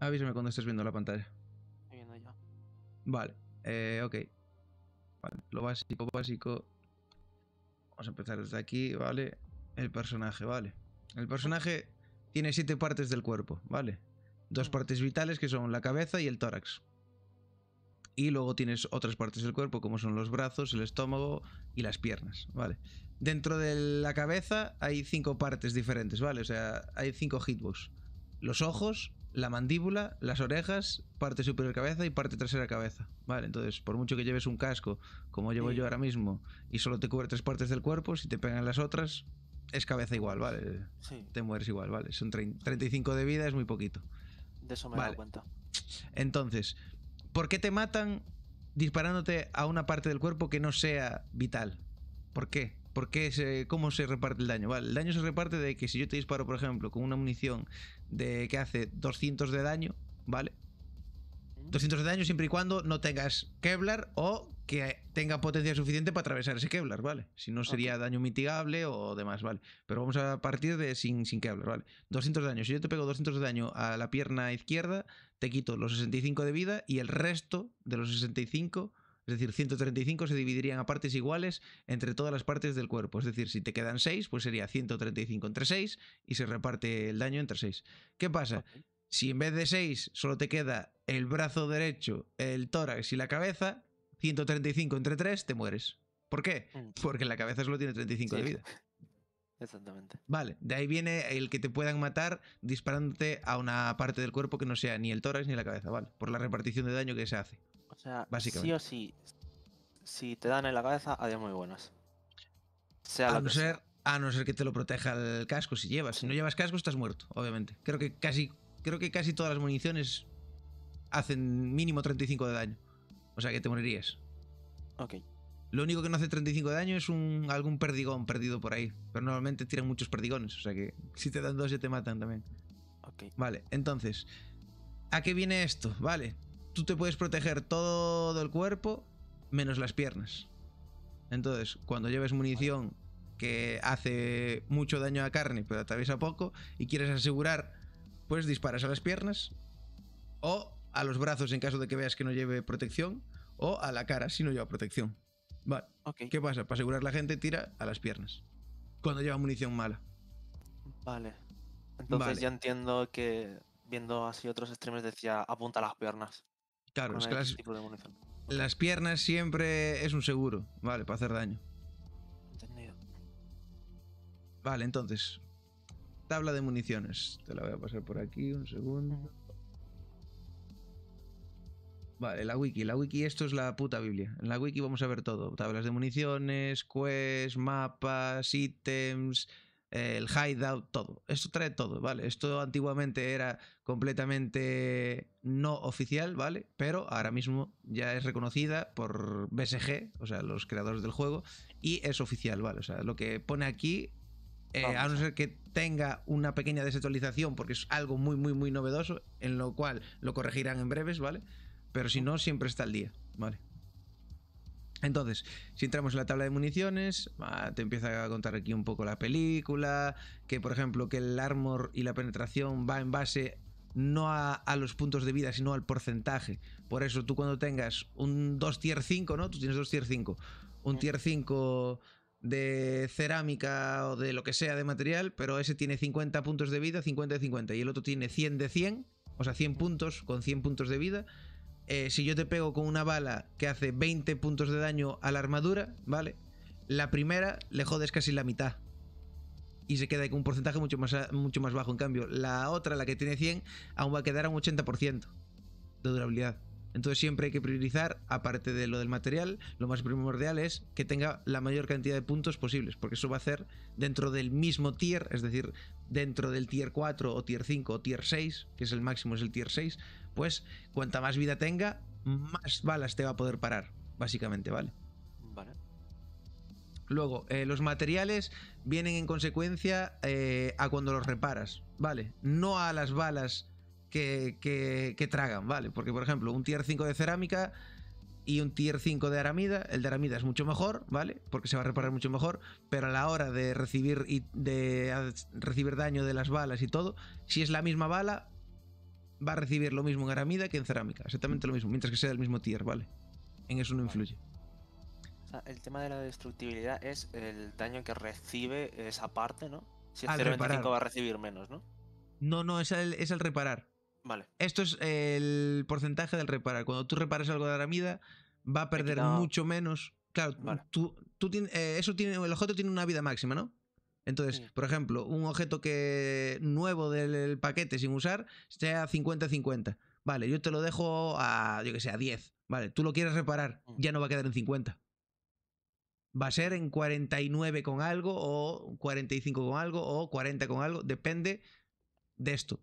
Avísame cuando estés viendo la pantalla. Estoy viendo yo. Vale, eh, ok. lo básico, básico. Vamos a empezar desde aquí, ¿vale? El personaje, ¿vale? El personaje tiene siete partes del cuerpo, ¿vale? Dos mm. partes vitales que son la cabeza y el tórax. Y luego tienes otras partes del cuerpo como son los brazos, el estómago y las piernas, ¿vale? Dentro de la cabeza hay cinco partes diferentes, ¿vale? O sea, hay cinco hitbox. Los ojos, la mandíbula, las orejas, parte superior cabeza y parte trasera cabeza. Vale, entonces, por mucho que lleves un casco, como llevo yo ahora mismo, y solo te cubre tres partes del cuerpo, si te pegan las otras, es cabeza igual, ¿vale? Sí. Te mueres igual, ¿vale? Son 35 de vida, es muy poquito. De eso me cuenta. Entonces, ¿por qué te matan disparándote a una parte del cuerpo que no sea vital? ¿Por qué? ¿Por qué ¿Cómo se reparte el daño? Vale, el daño se reparte de que si yo te disparo, por ejemplo, con una munición de que hace 200 de daño, ¿vale? 200 de daño siempre y cuando no tengas Kevlar o que tenga potencia suficiente para atravesar ese Kevlar, ¿vale? Si no sería daño mitigable o demás, ¿vale? Pero vamos a partir de sin, sin Kevlar, ¿vale? 200 de daño. Si yo te pego 200 de daño a la pierna izquierda, te quito los 65 de vida y el resto de los 65 es decir, 135 se dividirían a partes iguales entre todas las partes del cuerpo. Es decir, si te quedan 6, pues sería 135 entre 6 y se reparte el daño entre 6. ¿Qué pasa? Si en vez de 6 solo te queda el brazo derecho, el tórax y la cabeza, 135 entre 3 te mueres. ¿Por qué? Mm. Porque la cabeza solo tiene 35 de vida. Exactamente. Vale, de ahí viene el que te puedan matar disparándote a una parte del cuerpo que no sea ni el tórax ni la cabeza, ¿vale? Por la repartición de daño que se hace sea, Sí o sí, si te dan en la cabeza, adiós muy buenas. a, no ser, que te lo proteja el casco si llevas. Si no llevas casco, estás muerto, obviamente. Creo que casi, creo que casi todas las municiones hacen mínimo 35 de daño. O sea que te morirías. Ok. Lo único que no hace 35 de daño es un, algún perdigón perdido por ahí. Pero normalmente tiran muchos perdigones. O sea que si te dan dos ya te matan también. Ok. Vale, entonces. ¿A qué viene esto? Vale tú te puedes proteger todo el cuerpo menos las piernas. Entonces, cuando lleves munición que hace mucho daño a carne pero atraviesa poco y quieres asegurar, pues disparas a las piernas o a los brazos en caso de que veas que no lleve protección o a la cara si no lleva protección. Vale. ¿Qué pasa? Para asegurar la gente tira a las piernas cuando lleva munición mala. Vale. Entonces ya entiendo que viendo así otros extremos decía apunta a las piernas. Claro, es las, piernas siempre es un seguro, vale, para hacer daño. Entendido. Vale, entonces. Tabla de municiones. Te la voy a pasar por aquí, un segundo. Vale, la wiki. La wiki, esto es la puta Biblia. En la wiki vamos a ver todo. Tablas de municiones, quests, mapas, ítems, eh, el hideout, todo. Esto trae todo, ¿vale? Esto antiguamente era completamente no oficial, ¿vale? Pero ahora mismo ya es reconocida por BSG, o sea, los creadores del juego, y es oficial, ¿vale? O sea, lo que pone aquí, eh, a no ser que tenga una pequeña desactualización, porque es algo muy, muy, muy novedoso, en lo cual lo corregirán en breves, ¿vale? Pero si no, siempre está al día, ¿vale? Entonces, si entramos en la tabla de municiones, ah, te empieza a contar aquí un poco la película, que por ejemplo que el armor y la penetración va en base no a, a, los puntos de vida, sino al porcentaje. Por eso tú cuando tengas un 2 tier 5, ¿no? Tú tienes 2 tier 5. Un tier 5 de cerámica o de lo que sea de material, pero ese tiene 50 puntos de vida, 50 de 50, y el otro tiene 100 de 100, o sea, 100 puntos con 100 puntos de vida, eh, si yo te pego con una bala que hace 20 puntos de daño a la armadura, ¿vale? La primera le jodes casi la mitad. Y se queda con un porcentaje mucho más, mucho más bajo. En cambio, la otra, la que tiene 100, aún va a quedar a un 80% de durabilidad. Entonces siempre hay que priorizar, aparte de lo del material, lo más primordial es que tenga la mayor cantidad de puntos posibles, porque eso va a hacer dentro del mismo tier, es decir, dentro del tier 4 o tier 5 o tier 6, que es el máximo, es el tier 6, pues cuanta más vida tenga, más balas te va a poder parar, básicamente, ¿vale? Vale. Luego, eh, los materiales vienen en consecuencia eh, a cuando los reparas, ¿vale? No a las balas que, que, tragan, ¿vale? Porque, por ejemplo, un tier 5 de cerámica y un tier 5 de aramida, el de aramida es mucho mejor, ¿vale? Porque se va a reparar mucho mejor, pero a la hora de recibir, y de recibir daño de las balas y todo, si es la misma bala, va a recibir lo mismo en aramida que en cerámica, exactamente lo mismo, mientras que sea del mismo tier, ¿vale? En eso no influye. el tema de la destructibilidad es el daño que recibe esa parte, ¿no? Si el 0.25 va a recibir menos, ¿no? No, no, es el, es el reparar. Vale. Esto es el porcentaje del reparar. Cuando tú reparas algo de aramida, va a perder mucho menos. Claro, tú, tú tienes, eh, eso tiene, el objeto tiene una vida máxima, ¿no? Entonces, mm. por ejemplo, un objeto que nuevo del paquete sin usar sea 50-50. Vale, yo te lo dejo a, yo que sé, a 10. Vale, tú lo quieres reparar, mm. ya no va a quedar en 50. Va a ser en 49 con algo, o 45 con algo, o 40 con algo. Depende de esto,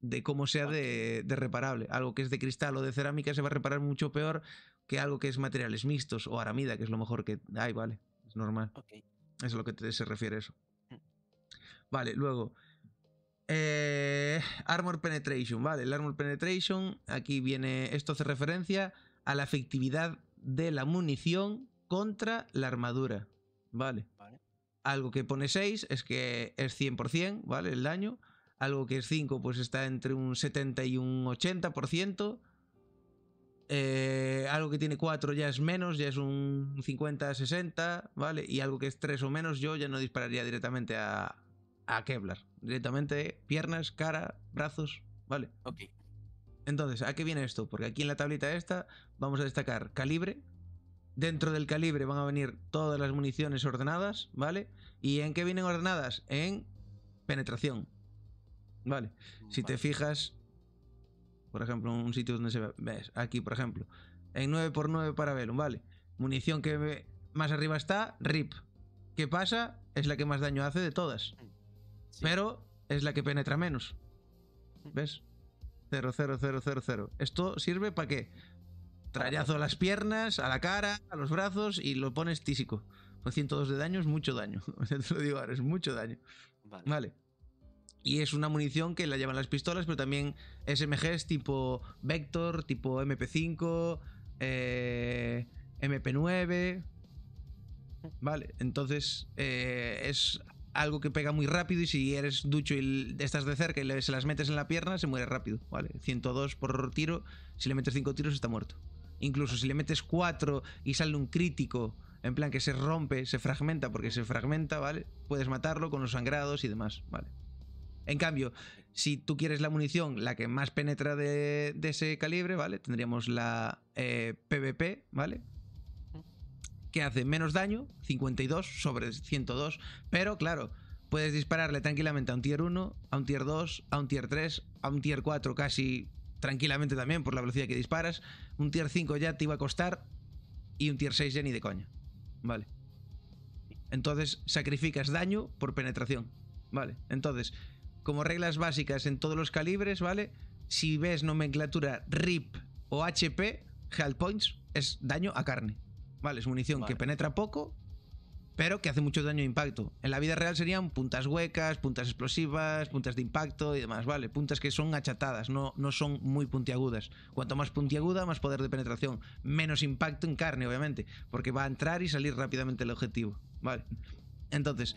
de cómo sea de, reparable. Algo que es de cristal o de cerámica se va a reparar mucho peor que algo que es materiales mixtos o aramida, que es lo mejor que hay, vale. Es normal. es a es lo que se refiere eso. Vale, luego. Eh, armor Penetration, vale, el Armor Penetration, aquí viene, esto hace referencia a la efectividad de la munición contra la armadura, vale. Algo que pone 6 es que es 100%, vale, el daño. Algo que es 5 pues está entre un 70 y un 80%. Eh, algo que tiene 4 ya es menos, ya es un 50-60, ¿vale? Y algo que es 3 o menos, yo ya no dispararía directamente a, a hablar? Directamente piernas, cara, brazos, ¿vale? Ok. Entonces, ¿a qué viene esto? Porque aquí en la tablita esta vamos a destacar calibre. Dentro del calibre van a venir todas las municiones ordenadas, ¿vale? ¿Y en qué vienen ordenadas? En penetración. Vale. Si te fijas, por ejemplo, un sitio donde se ve, aquí, por ejemplo, en 9x9 para verlo ¿vale? Munición que más arriba está, RIP. ¿Qué pasa? Es la que más daño hace de todas. Mm. Pero es la que penetra menos. ¿Ves? 0, 0, 0, 0, 0. ¿Esto sirve para qué? Trayazo a las piernas, a la cara, a los brazos y lo pones tísico. Por 102 de daño es mucho daño. Te lo digo ahora, es mucho daño. Vale. Y es una munición que la llevan las pistolas, pero también SMGs tipo Vector, tipo MP5, eh, MP9. Vale, entonces eh, es algo que pega muy rápido y si eres ducho y estás de cerca y se las metes en la pierna, se muere rápido, ¿vale? 102 por tiro, si le metes 5 tiros está muerto. Incluso si le metes 4 y sale un crítico, en plan que se rompe, se fragmenta porque se fragmenta, ¿vale? Puedes matarlo con los sangrados y demás, ¿vale? En cambio, si tú quieres la munición, la que más penetra de, ese calibre, ¿vale? Tendríamos la PvP, eh, ¿vale? que hace menos daño, 52 sobre 102, pero claro, puedes dispararle tranquilamente a un tier 1, a un tier 2, a un tier 3, a un tier 4 casi tranquilamente también por la velocidad que disparas, un tier 5 ya te iba a costar y un tier 6 ya ni de coña, ¿vale? Entonces sacrificas daño por penetración, ¿vale? Entonces, como reglas básicas en todos los calibres, ¿vale? Si ves nomenclatura RIP o HP, health points, es daño a carne, ¿vale? Es munición que penetra poco, pero que hace mucho daño de impacto. En la vida real serían puntas huecas, puntas explosivas, puntas de impacto y demás, ¿vale? Puntas que son achatadas, no, no son muy puntiagudas. Cuanto más puntiaguda, más poder de penetración. Menos impacto en carne, obviamente, porque va a entrar y salir rápidamente el objetivo, ¿vale? Entonces,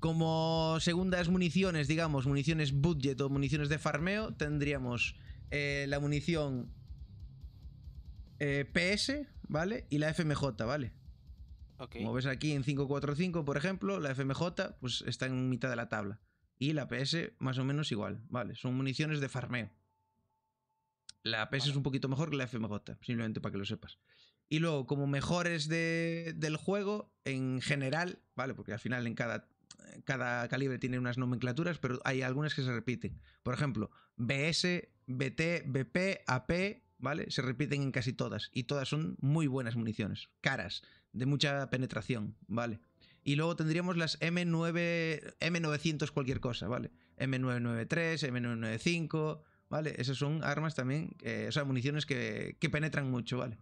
como segundas municiones, digamos, municiones budget o municiones de farmeo, tendríamos eh, la munición eh, PS, ¿vale? Y la FMJ, ¿vale? Como ves aquí en 545, por ejemplo, la FMJ pues, está en mitad de la tabla. Y la PS más o menos igual, ¿vale? Son municiones de farmeo. La PS es un poquito mejor que la FMJ, simplemente para que lo sepas. Y luego, como mejores del juego, en general, ¿vale? Porque al final en cada, cada calibre tiene unas nomenclaturas, pero hay algunas que se repiten. Por ejemplo, BS, BT, BP, AP ¿vale? Se repiten en casi todas y todas son muy buenas municiones, caras, de mucha penetración, ¿vale? Y luego tendríamos las M9, M900 cualquier cosa, ¿vale? M993, M995, ¿vale? Esas son armas también, eh, o sea, municiones que, que, penetran mucho, ¿vale?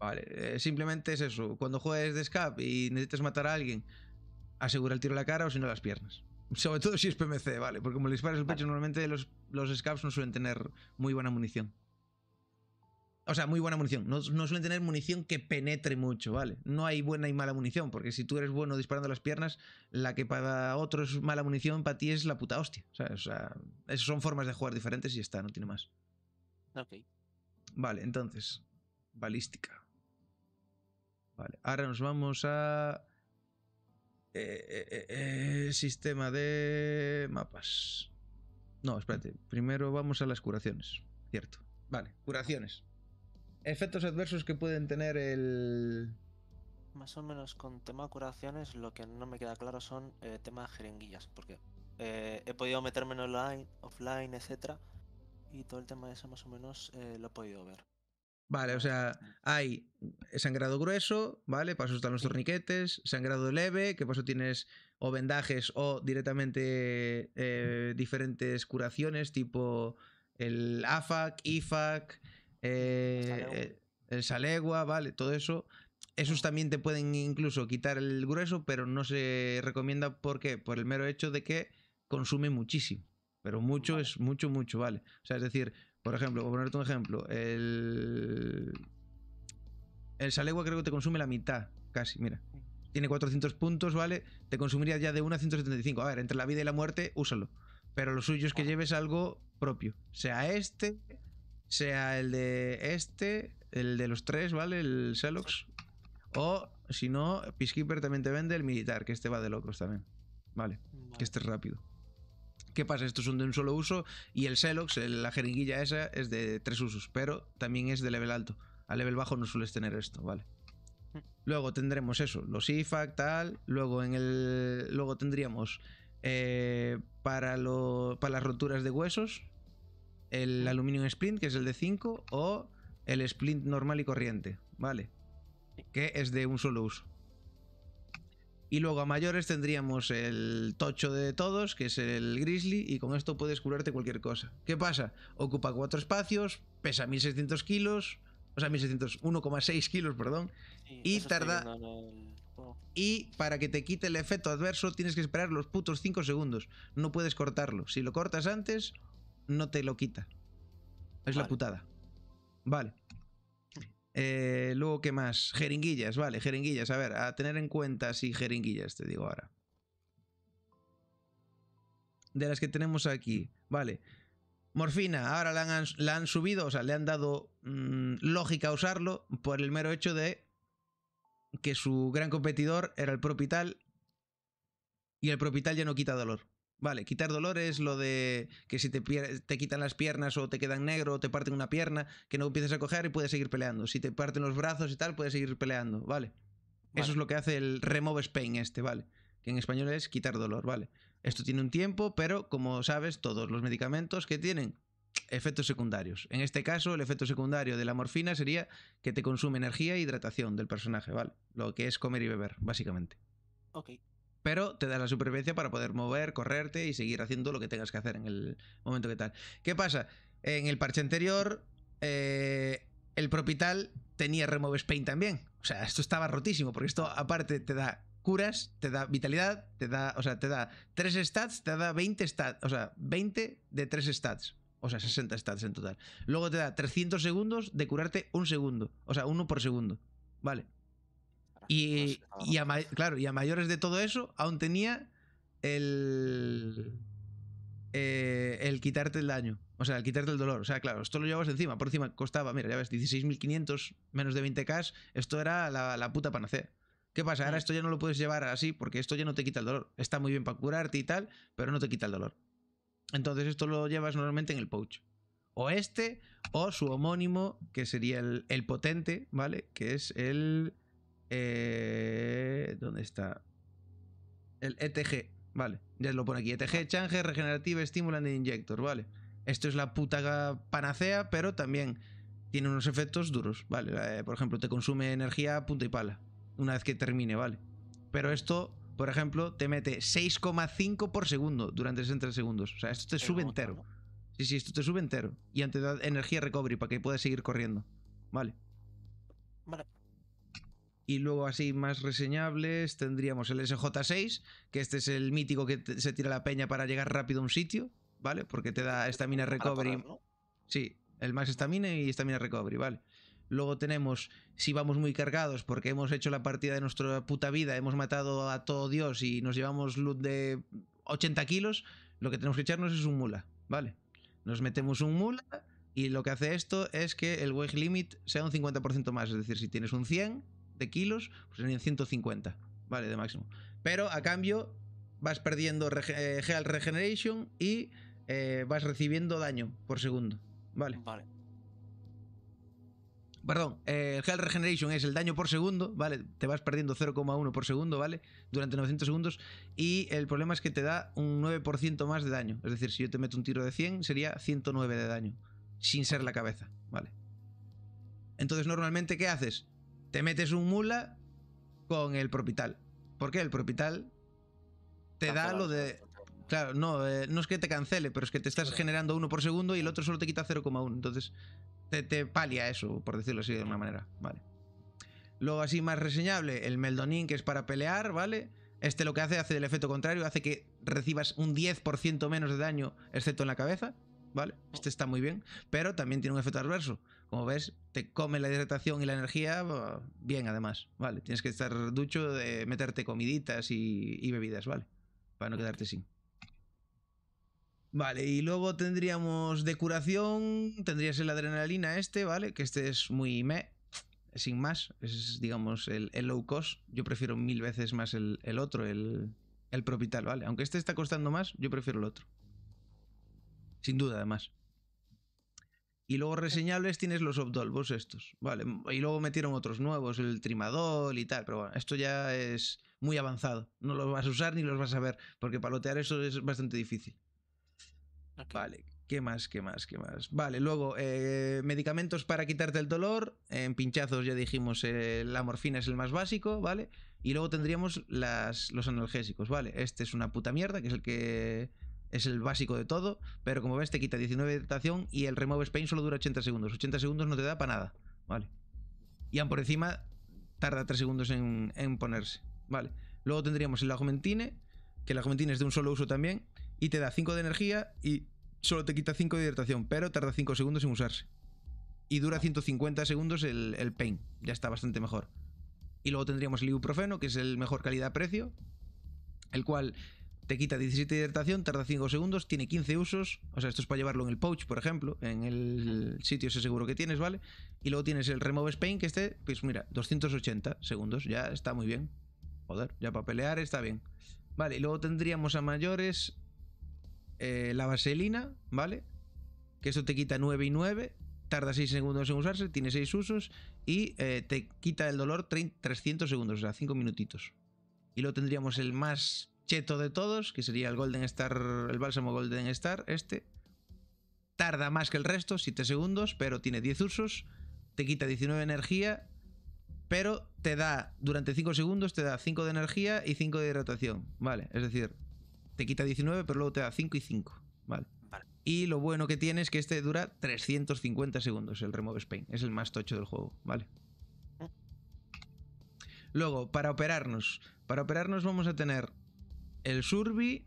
Vale, eh, simplemente es eso. Cuando juegues de escape y necesitas matar a alguien, asegura el tiro a la cara o si no las piernas. Sobre todo si es PMC, vale, porque como le disparas el pecho, normalmente los, los no suelen tener muy buena munición. O sea, muy buena munición. No, suelen tener munición que penetre mucho, ¿vale? No hay buena y mala munición, porque si tú eres bueno disparando las piernas, la que para otro es mala munición, para ti es la puta hostia. O sea, esas son formas de jugar diferentes y está, no tiene más. Ok. Vale, entonces. Balística. Vale, ahora nos vamos a eh, eh, eh, sistema de mapas. No, espérate. Primero vamos a las curaciones. Cierto. Vale, curaciones. Efectos adversos que pueden tener el... Más o menos con tema de curaciones lo que no me queda claro son temas de jeringuillas, porque he podido meterme en online, offline, etcétera, y todo el tema de eso más o menos lo he podido ver. Vale, o sea, hay sangrado grueso, ¿vale? Para están los torniquetes, sangrado leve, que por tienes o vendajes o directamente eh, diferentes curaciones, tipo el AFAC, IFAC, eh, eh, el Salegua, ¿vale? Todo eso. Esos también te pueden incluso quitar el grueso, pero no se recomienda ¿por qué? Por el mero hecho de que consume muchísimo. Pero mucho es mucho, mucho, ¿vale? O sea, es decir, por ejemplo, ponerte un ejemplo, el. El Salegua creo que te consume la mitad, casi, mira. Tiene 400 puntos, ¿vale? Te consumiría ya de 1 a 175. A ver, entre la vida y la muerte, úsalo. Pero lo suyo es que lleves algo propio. Sea este, sea el de este, el de los tres, ¿vale? El Selox. O, si no, Peacekeeper también te vende el militar, que este va de locos también. Vale, que este es rápido. ¿Qué pasa? Estos son de un solo uso y el Selox, la jeringuilla esa, es de tres usos, pero también es de level alto. A level bajo no sueles tener esto, ¿vale? Luego tendremos eso, los IFAC, tal. Luego en el. Luego tendríamos eh, para, lo, para las roturas de huesos. El aluminio splint, que es el de 5, o el splint normal y corriente, ¿vale? Que es de un solo uso. Y luego a mayores tendríamos el tocho de todos, que es el grizzly, y con esto puedes curarte cualquier cosa. ¿Qué pasa? Ocupa cuatro espacios, pesa 1600 kilos, o sea, 1600, 1,6 kilos, perdón, y tarda... Y para que te quite el efecto adverso tienes que esperar los putos 5 segundos. No puedes cortarlo. Si lo cortas antes, no te lo quita. Es la putada. Vale. Eh, luego, ¿qué más? Jeringuillas, vale, jeringuillas. A ver, a tener en cuenta, si jeringuillas, te digo ahora. De las que tenemos aquí, vale. Morfina, ahora la han, subido, o sea, le han dado mm, lógica a usarlo por el mero hecho de que su gran competidor era el Propital y el Propital ya no quita dolor. Vale, quitar dolor es lo de que si te, te quitan las piernas o te quedan negro o te parten una pierna, que no empieces a coger y puedes seguir peleando. Si te parten los brazos y tal, puedes seguir peleando, vale. Eso es lo que hace el Remove Spain este, vale. Que en español es quitar dolor, vale. Esto tiene un tiempo, pero como sabes, todos los medicamentos que tienen efectos secundarios. En este caso, el efecto secundario de la morfina sería que te consume energía e hidratación del personaje, vale. Lo que es comer y beber, básicamente. Ok pero te da la supervivencia para poder mover, correrte y seguir haciendo lo que tengas que hacer en el momento que tal. ¿Qué pasa? En el parche anterior, eh, el Propital tenía Remove spain también. O sea, esto estaba rotísimo, porque esto aparte te da curas, te da vitalidad, te da, o sea, te da 3 stats, te da 20 stats, o sea, 20 de 3 stats. O sea, 60 stats en total. Luego te da 300 segundos de curarte un segundo. O sea, uno por segundo. Vale. Ah, y, a, claro, y a mayores de todo eso, aún tenía el. Eh, el quitarte el daño, o sea, el quitarte el dolor. O sea, claro, esto lo llevabas encima, por encima costaba, mira, ya ves, 16.500 menos de 20k, esto era la, la puta panacea. ¿Qué pasa? Ahora mm. esto ya no lo puedes llevar así porque esto ya no te quita el dolor. Está muy bien para curarte y tal, pero no te quita el dolor. Entonces esto lo llevas normalmente en el pouch. O este, o su homónimo, que sería el potente, ¿vale? Que es el eh, ¿Dónde está? El ETG, vale. Ya lo pone aquí. ETG, change, Regenerative Stimulant Injector, vale. Esto es la puta panacea, pero también tiene unos efectos duros, vale. Eh, por ejemplo, te consume energía punta y pala. Una vez que termine, vale. Pero esto, por ejemplo, te mete 6,5 por segundo durante 60 segundos. O sea, esto te sube entero. Sí, sí, esto te sube entero. Y antes da energía recovery para que puedas seguir corriendo. Vale. Vale. Y luego así más reseñables tendríamos el SJ6, que este es el mítico que se tira la peña para llegar rápido a un sitio, ¿vale? Porque te da este estamina recovery. Sí, el max estamina y estamina recovery, ¿vale? Luego tenemos, si vamos muy cargados porque hemos hecho la partida de nuestra puta vida, hemos matado a todo Dios y nos llevamos loot de 80 kilos, lo que tenemos que echarnos es un mula, ¿vale? Nos metemos un mula y lo que hace esto es que el wage limit sea un 50% más, es decir, si tienes un 100, de kilos, pues serían 150, ¿vale? De máximo. Pero a cambio vas perdiendo eh, Heal Regeneration y eh, vas recibiendo daño por segundo, ¿vale? Vale. Perdón, eh, Heal Regeneration es el daño por segundo, ¿vale? Te vas perdiendo 0,1 por segundo, ¿vale? Durante 900 segundos. Y el problema es que te da un 9% más de daño. Es decir, si yo te meto un tiro de 100, sería 109 de daño. Sin ser la cabeza, ¿vale? Entonces, normalmente, ¿qué haces? te metes un mula con el propital. ¿Por qué? el propital te da lo de. Claro, no, eh, no es que te cancele, pero es que te estás generando uno por segundo y el otro solo te quita 0,1. Entonces, te, te, palia eso, por decirlo así de una manera. Vale. Luego, así más reseñable, el Meldonin, que es para pelear, ¿vale? Este lo que hace, hace el efecto contrario, hace que recibas un 10% menos de daño, excepto en la cabeza, ¿vale? Este está muy bien, pero también tiene un efecto adverso. Como ves, te come la hidratación y la energía bien, además. Vale, tienes que estar ducho de meterte comiditas y, bebidas, ¿vale? Para no quedarte sin. Vale, y luego tendríamos de curación, tendrías el adrenalina este, ¿vale? Que este es muy me, sin más, es digamos el, low cost. Yo prefiero mil veces más el, otro, el, el propital, ¿vale? Aunque este está costando más, yo prefiero el otro. Sin duda, además. Y luego reseñables tienes los Obdolvos estos, ¿vale? Y luego metieron otros nuevos, el Trimadol y tal, pero bueno, esto ya es muy avanzado. No los vas a usar ni los vas a ver, porque palotear eso es bastante difícil. Vale, ¿qué más, qué más, qué más? Vale, luego, eh, medicamentos para quitarte el dolor. En pinchazos ya dijimos, eh, la morfina es el más básico, ¿vale? Y luego tendríamos las, los analgésicos, ¿vale? Este es una puta mierda, que es el que es el básico de todo, pero como ves te quita 19 de hidratación y el Remove Spain solo dura 80 segundos. 80 segundos no te da para nada, ¿vale? Y aún por encima tarda 3 segundos en, ponerse, ¿vale? Luego tendríamos el Augmentine, que el Augmentine es de un solo uso también, y te da 5 de energía y solo te quita 5 de hidratación, pero tarda 5 segundos en usarse. Y dura 150 ah. segundos el, el Pain, ya está bastante mejor. Y luego tendríamos el ibuprofeno, que es el mejor calidad-precio, el cual te quita 17 de hidratación, tarda 5 segundos, tiene 15 usos. O sea, esto es para llevarlo en el pouch, por ejemplo, en el sitio ese seguro que tienes, ¿vale? Y luego tienes el Remove Spain, que este, pues mira, 280 segundos, ya está muy bien. Joder, ya para pelear está bien. Vale, y luego tendríamos a mayores eh, la vaselina, ¿vale? Que eso te quita 9 y 9, tarda 6 segundos en usarse, tiene 6 usos y eh, te quita el dolor 300 segundos, o sea, 5 minutitos. Y luego tendríamos el más cheto de todos, que sería el Golden Star, el bálsamo Golden Star, este. Tarda más que el resto, 7 segundos, pero tiene 10 usos, te quita 19 de energía, pero te da, durante 5 segundos, te da 5 de energía y 5 de hidratación, ¿vale? Es decir, te quita 19, pero luego te da 5 y 5, ¿vale? Y lo bueno que tiene es que este dura 350 segundos, el Remove Spain. Es el más tocho del juego, ¿vale? Mm. Luego, para operarnos. Para operarnos vamos a tener el Surbi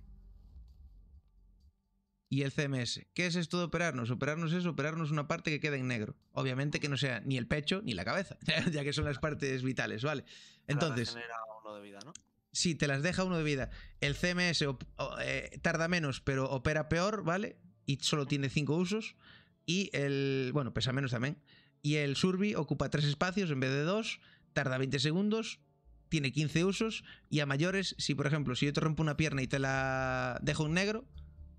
y el CMS. ¿Qué es esto de operarnos? Operarnos es operarnos una parte que queda en negro. Obviamente que no sea ni el pecho ni la cabeza, ya que son las partes vitales, ¿vale? Entonces... si uno de vida, ¿no? Sí, te las deja uno de vida. El CMS eh, tarda menos, pero opera peor, ¿vale? Y solo tiene cinco usos. Y el... Bueno, pesa menos también. Y el Surbi ocupa tres espacios en vez de dos, tarda 20 segundos tiene 15 usos y a mayores, si por ejemplo, si yo te rompo una pierna y te la dejo en negro,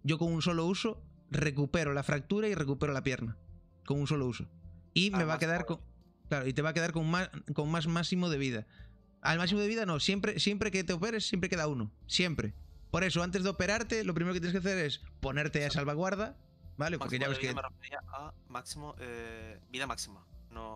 yo con un solo uso recupero la fractura y recupero la pierna. Con un solo uso. Y me ah, va a quedar con. Claro, y te va a quedar con más, con más máximo de vida. Al máximo de vida no, siempre, siempre que te operes, siempre queda uno. Siempre. Por eso, antes de operarte, lo primero que tienes que hacer es ponerte a salvaguarda, ¿vale? Porque ya ves que. máximo, eh, vida máxima.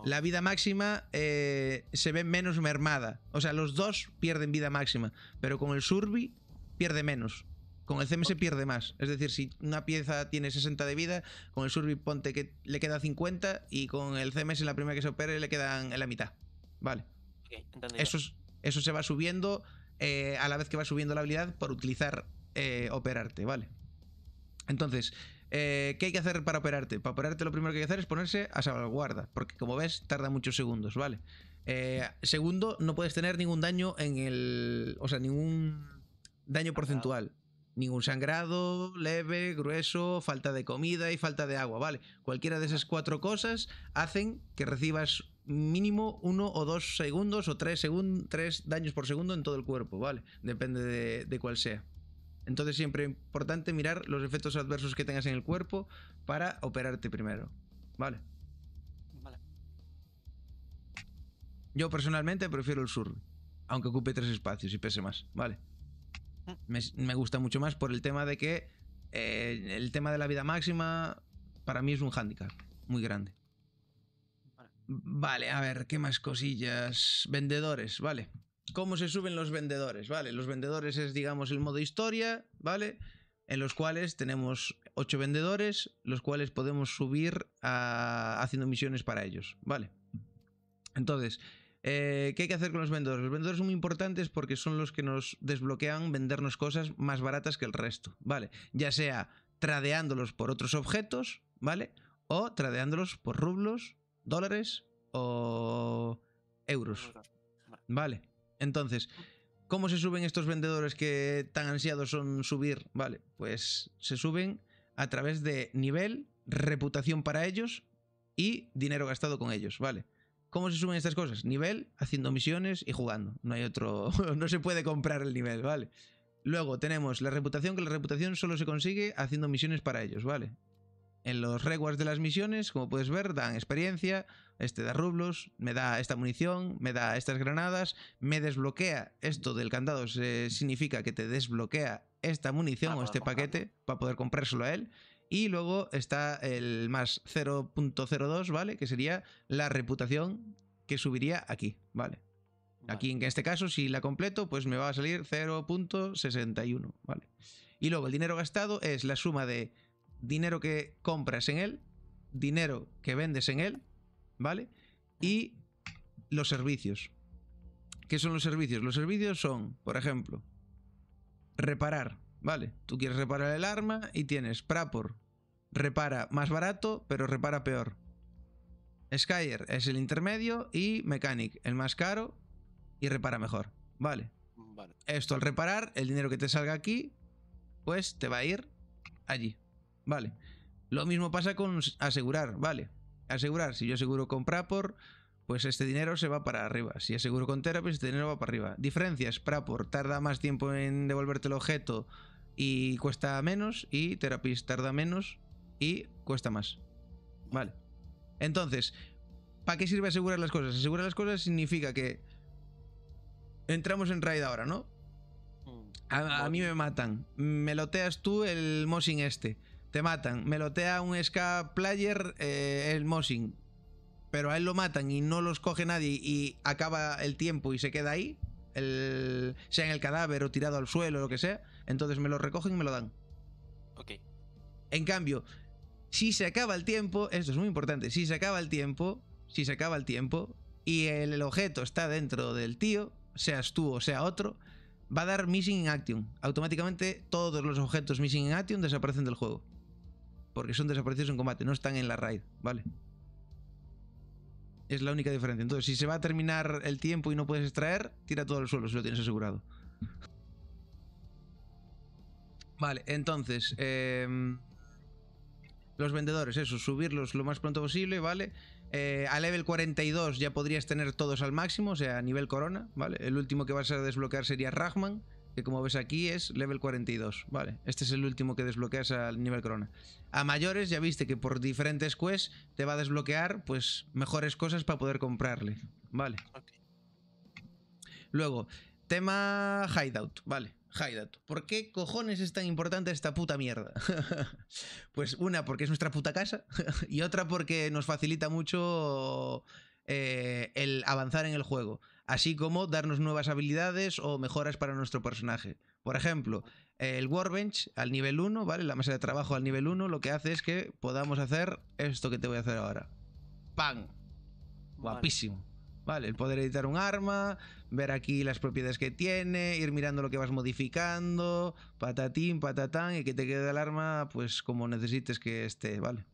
La vida máxima eh, se ve menos mermada. O sea, los dos pierden vida máxima. Pero con el survi pierde menos. Con el CMS se pierde más. Es decir, si una pieza tiene 60 de vida, con el Surbi ponte que le queda 50 y con el CMS la primera que se opere le quedan en eh, la mitad. Vale. eso, eso se va subiendo eh, a la vez que va subiendo la habilidad por utilizar operarte, ¿vale? Entonces, eh, ¿Qué hay que hacer para operarte? Para operarte lo primero que hay que hacer es ponerse a salvaguarda, porque como ves tarda muchos segundos, ¿vale? Eh, segundo, no puedes tener ningún daño en el... O sea, ningún daño porcentual. Ningún sangrado, leve, grueso, falta de comida y falta de agua, ¿vale? Cualquiera de esas cuatro cosas hacen que recibas mínimo uno o dos segundos o tres, daños por segundo en todo el cuerpo, ¿vale? Depende de cuál sea. Entonces siempre es importante mirar los efectos adversos que tengas en el cuerpo para operarte primero. ¿Vale? Yo personalmente prefiero el sur, aunque ocupe tres espacios y pese más. ¿Vale? Mm. Me, gusta mucho más por el tema de que eh, el tema de la vida máxima para mí es un hándicap muy grande. Vale, a ver, ¿qué más cosillas? Vendedores, vale cómo se suben los vendedores, ¿vale? Los vendedores es, digamos, el modo historia, ¿vale? En los cuales tenemos ocho vendedores, los cuales podemos subir haciendo misiones para ellos, ¿vale? Entonces, eh, ¿qué hay que hacer con los vendedores? Los vendedores son muy importantes porque son los que nos desbloquean vendernos cosas más baratas que el resto, ¿vale? Ya sea tradeándolos por otros objetos, ¿vale? O tradeándolos por rublos, dólares o euros. Vale. Entonces, ¿cómo se suben estos vendedores que tan ansiados son subir? Vale, pues se suben a través de nivel, reputación para ellos y dinero gastado con ellos, ¿vale? ¿Cómo se suben estas cosas? Nivel, haciendo misiones y jugando. No hay otro. no se puede comprar el nivel, ¿vale? Luego tenemos la reputación, que la reputación solo se consigue haciendo misiones para ellos, ¿vale? En los rewards de las misiones, como puedes ver, dan experiencia, este da rublos, me da esta munición, me da estas granadas, me desbloquea, esto del candado significa que te desbloquea esta munición ah, o pues este paquete para poder comprárselo a él. Y luego está el más 0.02, ¿vale? Que sería la reputación que subiría aquí, vale. Aquí en este caso, si la completo, pues me va a salir 0.61, ¿vale? Y luego el dinero gastado es la suma de dinero que compras en él, dinero que vendes en él, ¿vale? Y los servicios. ¿Qué son los servicios? Los servicios son, por ejemplo, reparar, ¿vale? Tú quieres reparar el arma y tienes Prapor, repara más barato, pero repara peor. Skyer es el intermedio y Mechanic, el más caro y repara mejor, ¿vale? Vale. Esto al reparar, el dinero que te salga aquí, pues te va a ir allí vale. Lo mismo pasa con asegurar, vale. Asegurar, si yo aseguro con Prapor, pues este dinero se va para arriba. Si aseguro con Therapy, este dinero va para arriba. Diferencias, Prapor tarda más tiempo en devolverte el objeto y cuesta menos, y Therapy tarda menos y cuesta más. Vale. Entonces, ¿para qué sirve asegurar las cosas? Asegurar las cosas significa que entramos en raid ahora, ¿no? Mm. A, mí me matan. Me loteas tú el mossing este. Te matan. Melotea un ska player, eh, el Mosin. Pero a él lo matan y no los coge nadie y acaba el tiempo y se queda ahí. El, sea en el cadáver o tirado al suelo o lo que sea. Entonces me lo recogen y me lo dan. Ok. En cambio, si se acaba el tiempo, esto es muy importante, si se acaba el tiempo, si se acaba el tiempo y el objeto está dentro del tío, seas tú o sea otro, va a dar Missing in Action. Automáticamente todos los objetos Missing in Action desaparecen del juego porque son desaparecidos en combate, no están en la raid, ¿vale? Es la única diferencia. Entonces, si se va a terminar el tiempo y no puedes extraer, tira todo el suelo si lo tienes asegurado. Vale, entonces... Em, los vendedores, eso, subirlos lo más pronto posible, ¿vale? Eh, a level 42 ya podrías tener todos al máximo, o sea, a nivel corona, ¿vale? El último que vas a desbloquear sería Rahman que como ves aquí es level 42. Vale, este es el último que desbloqueas al nivel corona. A mayores ya viste que por diferentes quests te va a desbloquear pues mejores cosas para poder comprarle. Vale. Luego, tema hideout. Vale, hideout. ¿Por qué cojones es tan importante esta puta mierda? pues una, porque es nuestra puta casa. y otra, porque nos facilita mucho eh, el avanzar en el juego así como darnos nuevas habilidades o mejoras para nuestro personaje. Por ejemplo, el Warbench al nivel 1, ¿vale? La mesa de trabajo al nivel 1 lo que hace es que podamos hacer esto que te voy a hacer ahora. ¡Pam! Guapísimo. Vale. el poder editar un arma, ver aquí las propiedades que tiene, ir mirando lo que vas modificando, patatín, patatán, y que te quede el arma pues como necesites que esté, ¿vale?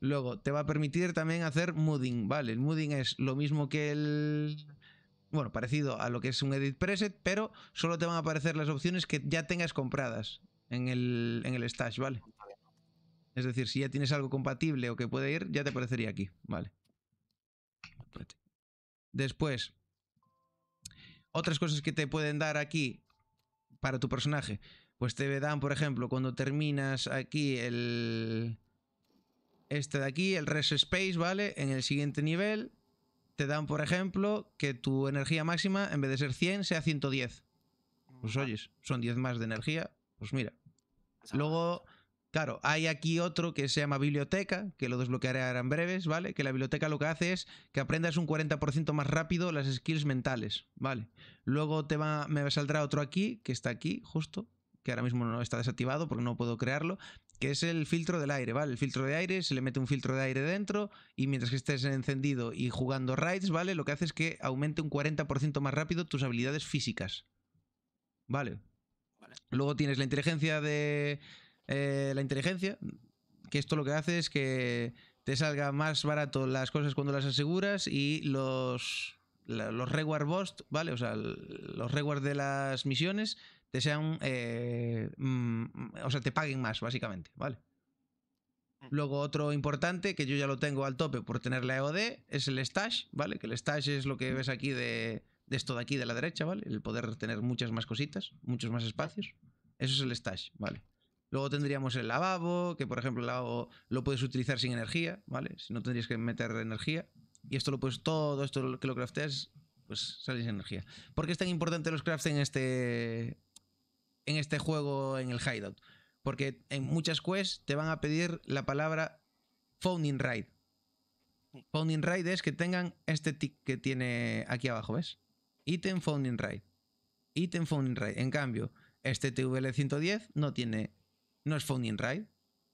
Luego, te va a permitir también hacer mooding, ¿vale? El mooding es lo mismo que el, bueno, parecido a lo que es un edit preset, pero solo te van a aparecer las opciones que ya tengas compradas en el, en stash, ¿vale? Es decir, si ya tienes algo compatible o que puede ir, ya te aparecería aquí, ¿vale? Después, otras cosas que te pueden dar aquí para tu personaje. Pues te dan, por ejemplo, cuando terminas aquí el... Este de aquí, el Res Space, ¿vale? En el siguiente nivel te dan, por ejemplo, que tu energía máxima, en vez de ser 100, sea 110. Pues oyes, son 10 más de energía, pues mira. Luego, claro, hay aquí otro que se llama biblioteca, que lo desbloquearé ahora en breves, ¿vale? Que la biblioteca lo que hace es que aprendas un 40% más rápido las skills mentales, ¿vale? Luego te va, me saldrá otro aquí, que está aquí, justo, que ahora mismo no está desactivado porque no puedo crearlo, que es el filtro del aire, ¿vale? El filtro de aire, se le mete un filtro de aire dentro y mientras que estés encendido y jugando raids, ¿vale? Lo que hace es que aumente un 40% más rápido tus habilidades físicas. ¿Vale? Luego tienes la inteligencia de... Eh, la inteligencia, que esto lo que hace es que te salga más barato las cosas cuando las aseguras y los... los reward boss, ¿vale? O sea, los rewards de las misiones te sean. Eh, mm, o sea, te paguen más, básicamente, ¿vale? Mm. Luego otro importante, que yo ya lo tengo al tope por tener la EOD, es el stash, ¿vale? Que el stash es lo que mm. ves aquí de, de esto de aquí de la derecha, ¿vale? El poder tener muchas más cositas, muchos más espacios. Eso es el stash, ¿vale? Luego tendríamos el lavabo, que por ejemplo el lavabo lo puedes utilizar sin energía, ¿vale? Si no tendrías que meter energía. Y esto lo puedes todo, esto que lo crafteas, pues sale sin energía. ¿Por qué es tan importante los crafts en este, en este juego, en el hideout. Porque en muchas quests te van a pedir la palabra Founding Ride. Founding Ride es que tengan este tick que tiene aquí abajo, ¿ves? Item Founding Ride. Item Founding Ride. En cambio, este TVL 110 no tiene. No es Founding Ride.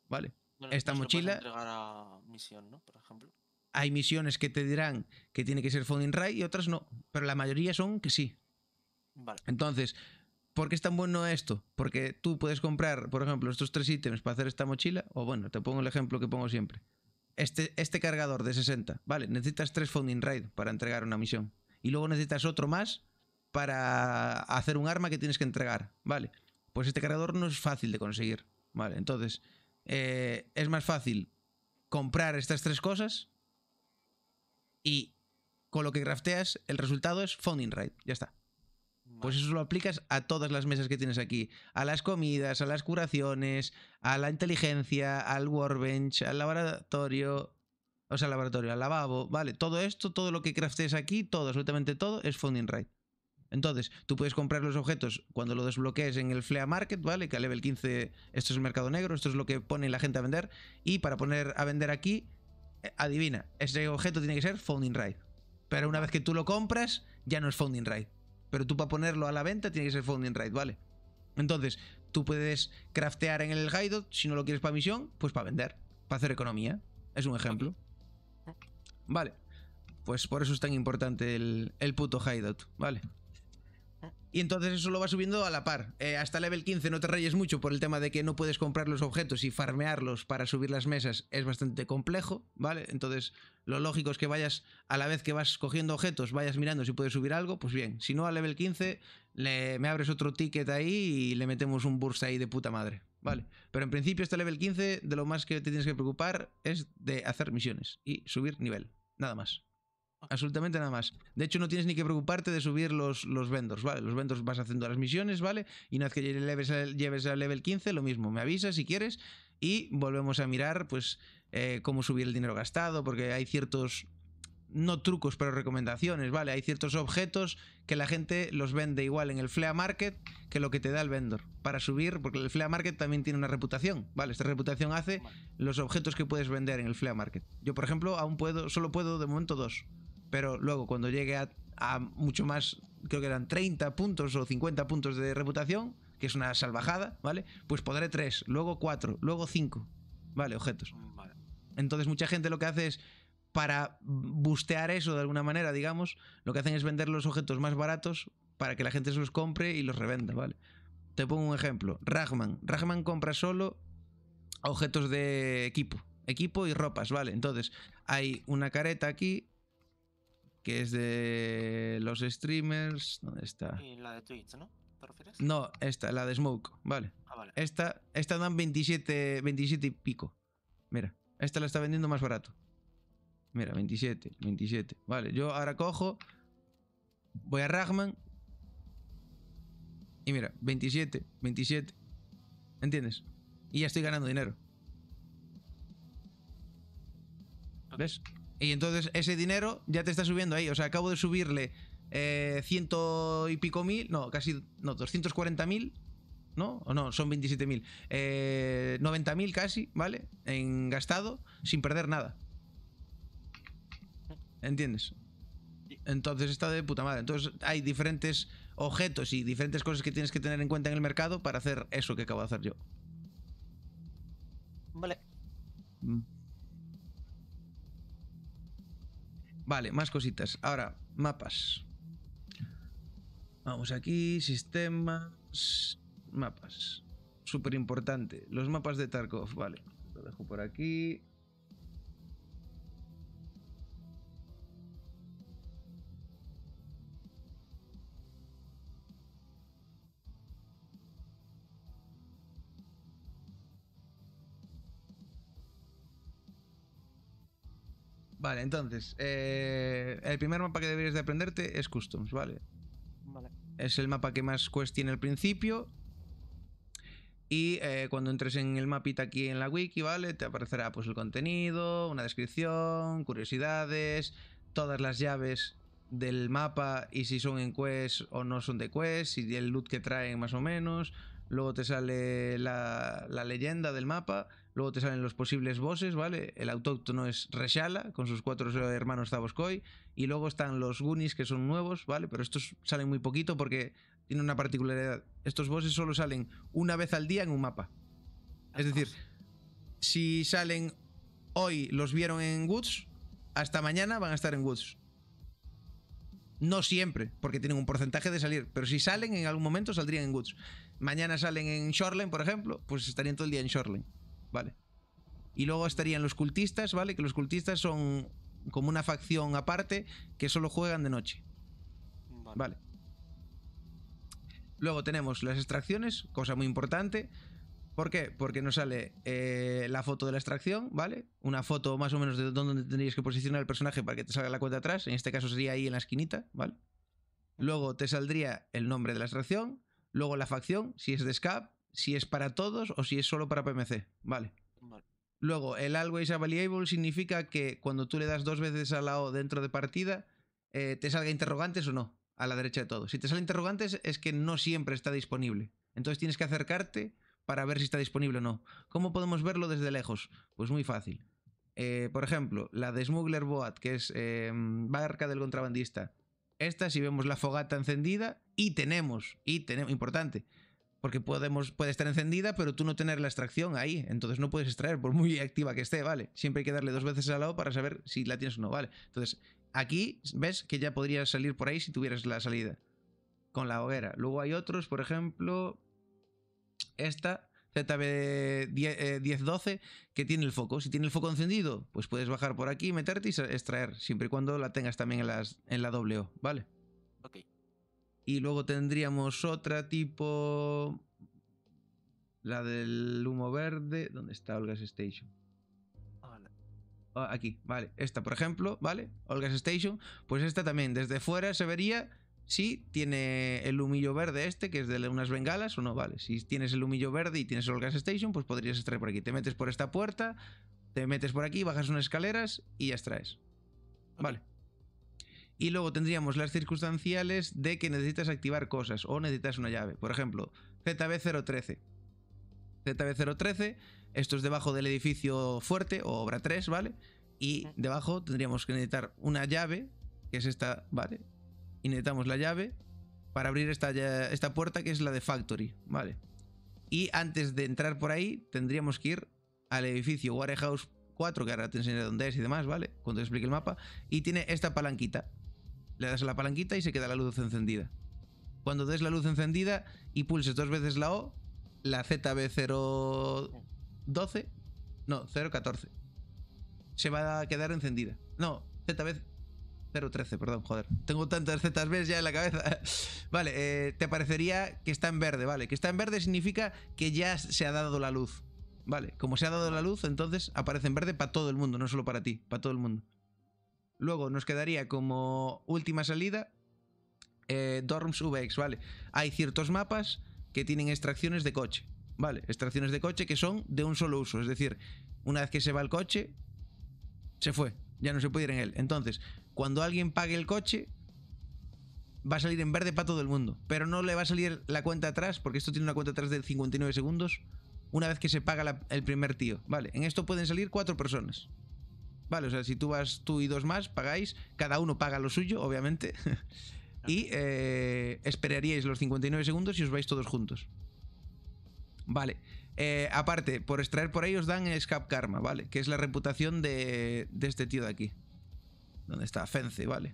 ¿Vale? Esta pues mochila. Por ejemplo. Hay misiones que te dirán que tiene que ser Founding Ride y otras no. Pero la mayoría son que sí. Vale. Entonces, ¿Por qué es tan bueno esto? Porque tú puedes comprar, por ejemplo, estos tres ítems para hacer esta mochila, o bueno, te pongo el ejemplo que pongo siempre. Este, este cargador de 60, vale, necesitas tres Founding Raid para entregar una misión. Y luego necesitas otro más para hacer un arma que tienes que entregar, vale. Pues este cargador no es fácil de conseguir, vale. Entonces, eh, es más fácil comprar estas tres cosas y con lo que crafteas, el resultado es Founding Raid, ya está. Pues eso lo aplicas a todas las mesas que tienes aquí, a las comidas, a las curaciones, a la inteligencia, al workbench, al laboratorio, o sea, al laboratorio, al lavabo, vale, todo esto, todo lo que craftes aquí, todo, absolutamente todo, es Founding right. Entonces, tú puedes comprar los objetos cuando lo desbloquees en el Flea Market, ¿vale? Que a level 15 esto es el mercado negro, esto es lo que pone la gente a vender. Y para poner a vender aquí, eh, adivina, ese objeto tiene que ser Founding Right. Pero una vez que tú lo compras, ya no es Founding Right. Pero tú para ponerlo a la venta tiene que ser funding right, ¿vale? Entonces, tú puedes craftear en el Gaido, si no lo quieres para misión, pues para vender, para hacer economía. Es un ejemplo. Vale. Pues por eso es tan importante el, el puto Hideout, ¿vale? y entonces eso lo va subiendo a la par. Eh, hasta level 15 no te rayes mucho por el tema de que no puedes comprar los objetos y farmearlos para subir las mesas es bastante complejo, ¿vale? Entonces lo lógico es que vayas, a la vez que vas cogiendo objetos, vayas mirando si puedes subir algo, pues bien. Si no, a level 15 le, me abres otro ticket ahí y le metemos un burst ahí de puta madre, ¿vale? Pero en principio hasta este level 15 de lo más que te tienes que preocupar es de hacer misiones y subir nivel, nada más. Absolutamente nada más. De hecho, no tienes ni que preocuparte de subir los, los vendors, ¿vale? Los vendors vas haciendo las misiones, ¿vale? Y una vez que lleves al, lleves al level 15, lo mismo. Me avisas si quieres y volvemos a mirar, pues, eh, cómo subir el dinero gastado, porque hay ciertos no trucos, pero recomendaciones, ¿vale? Hay ciertos objetos que la gente los vende igual en el Flea Market que lo que te da el vendor para subir, porque el Flea Market también tiene una reputación, ¿vale? Esta reputación hace los objetos que puedes vender en el Flea Market. Yo, por ejemplo, aún puedo, solo puedo de momento dos pero luego cuando llegue a, mucho más, creo que eran 30 puntos o 50 puntos de reputación, que es una salvajada, ¿vale? Pues podré 3, luego 4, luego 5, ¿vale? Objetos. Entonces mucha gente lo que hace es, para bustear eso de alguna manera, digamos, lo que hacen es vender los objetos más baratos para que la gente se los compre y los revenda, ¿vale? Te pongo un ejemplo. Ragman. Ragman compra solo objetos de equipo. Equipo y ropas, ¿vale? Entonces, hay una careta aquí que es de los streamers. ¿Dónde está? Y la de Twitch, ¿no? ¿Te refieres? No, esta, la de Smoke, vale. Ah, vale. Esta, esta dan 27, 27 y pico. Mira, esta la está vendiendo más barato. Mira, 27, 27. Vale, yo ahora cojo, voy a Ragman y mira, 27, 27. ¿Entiendes? Y ya estoy ganando dinero. Okay. ¿Ves? Y entonces ese dinero ya te está subiendo ahí. O sea, acabo de subirle eh, ciento y pico mil, no, casi, no, 240 mil, ¿no? O no, son 27.000. mil. 90 eh, mil casi, ¿vale? En gastado, sin perder nada. ¿Entiendes? Entonces está de puta madre. Entonces hay diferentes objetos y diferentes cosas que tienes que tener en cuenta en el mercado para hacer eso que acabo de hacer yo. Vale. Mm. Vale, más cositas. Ahora, mapas. Vamos aquí, sistemas, mapas. Súper importante. Los mapas de Tarkov, vale. Lo dejo por aquí. Vale, entonces, eh, el primer mapa que deberías de aprenderte es Customs, ¿vale? Es el mapa que más quest tiene al principio. Y eh, cuando entres en el mapita aquí en la wiki, ¿vale? Te aparecerá pues el contenido, una descripción, curiosidades, todas las llaves del mapa y si son en quest o no son de quest, y el loot que traen más o menos. Luego te sale la leyenda del mapa Luego te salen los posibles bosses, ¿vale? El autóctono es Reshala, con sus cuatro hermanos Taboscoy Y luego están los Goonies, que son nuevos, ¿vale? Pero estos salen muy poquito porque tienen una particularidad. Estos bosses solo salen una vez al día en un mapa. Ah, es decir, si salen hoy, los vieron en Woods, hasta mañana van a estar en Woods. No siempre, porque tienen un porcentaje de salir, pero si salen en algún momento saldrían en Woods. Mañana salen en Shoreline, por ejemplo, pues estarían todo el día en Shoreline. ¿vale? Y luego estarían los cultistas, ¿vale? Que los cultistas son como una facción aparte que solo juegan de noche. Vale. Luego tenemos las extracciones, cosa muy importante. ¿Por qué? Porque nos sale eh, la foto de la extracción, ¿vale? Una foto más o menos de dónde tendrías que posicionar el personaje para que te salga la cuenta atrás. En este caso sería ahí en la esquinita, ¿vale? Luego te saldría el nombre de la extracción. Luego la facción, si es de SCAP, si es para todos o si es solo para PMC. Vale. Luego, el always available significa que cuando tú le das dos veces a la O dentro de partida, eh, te salga interrogantes o no, a la derecha de todo. Si te salen interrogantes es que no siempre está disponible. Entonces tienes que acercarte para ver si está disponible o no. ¿Cómo podemos verlo desde lejos? Pues muy fácil. Eh, por ejemplo, la de Smuggler Boat, que es em, barca del contrabandista. Esta, si vemos la fogata encendida, y tenemos, y tenemos, importante, porque podemos, puede estar encendida, pero tú no tener la extracción ahí. Entonces no puedes extraer, por muy activa que esté, ¿vale? Siempre hay que darle dos veces al lado para saber si la tienes o no, ¿vale? Entonces, aquí ves que ya podría salir por ahí si tuvieras la salida. Con la hoguera. Luego hay otros, por ejemplo. Esta. ZB1012 eh, que tiene el foco. Si tiene el foco encendido, pues puedes bajar por aquí, meterte y extraer, siempre y cuando la tengas también en, en la W, ¿vale? Ok. Y luego tendríamos otra tipo. La del humo verde. ¿Dónde está Olga's Station? Ah, aquí, vale. Esta, por ejemplo, ¿vale? Olga's Station. Pues esta también, desde fuera se vería si tiene el humillo verde este, que es de unas bengalas o no, vale. Si tienes el humillo verde y tienes Olga's Station, pues podrías extraer por aquí. Te metes por esta puerta, te metes por aquí, bajas unas escaleras y ya extraes. Vale. Y luego tendríamos las circunstanciales de que necesitas activar cosas o necesitas una llave. Por ejemplo, ZB013. ZB013, esto es debajo del edificio fuerte o obra 3, ¿vale? Y debajo tendríamos que necesitar una llave, que es esta, ¿vale? Y necesitamos la llave para abrir esta, esta puerta que es la de Factory, ¿vale? Y antes de entrar por ahí tendríamos que ir al edificio Warehouse 4, que ahora te enseñaré dónde es y demás, ¿vale? Cuando te explique el mapa. Y tiene esta palanquita, le das a la palanquita y se queda la luz encendida. Cuando des la luz encendida y pulses dos veces la O, la ZB012, no, 014, se va a quedar encendida. No, ZB013, perdón, joder. Tengo tantas ZB ya en la cabeza. Vale, eh, te parecería que está en verde, vale. Que está en verde significa que ya se ha dado la luz. Vale, como se ha dado la luz, entonces aparece en verde para todo el mundo, no solo para ti, para todo el mundo. Luego nos quedaría como última salida eh, Dorms VX, ¿vale? Hay ciertos mapas que tienen extracciones de coche, ¿vale? Extracciones de coche que son de un solo uso, es decir, una vez que se va el coche, se fue, ya no se puede ir en él. Entonces, cuando alguien pague el coche, va a salir en verde para todo el mundo, pero no le va a salir la cuenta atrás, porque esto tiene una cuenta atrás de 59 segundos, una vez que se paga el primer tío, ¿vale? En esto pueden salir cuatro personas. Vale, o sea, si tú vas tú y dos más, pagáis, cada uno paga lo suyo, obviamente. y eh, esperaríais los 59 segundos y os vais todos juntos. Vale. Eh, aparte, por extraer por ahí os dan Scap Karma, ¿vale? Que es la reputación de, este tío de aquí. ¿Dónde está? Fence, ¿vale?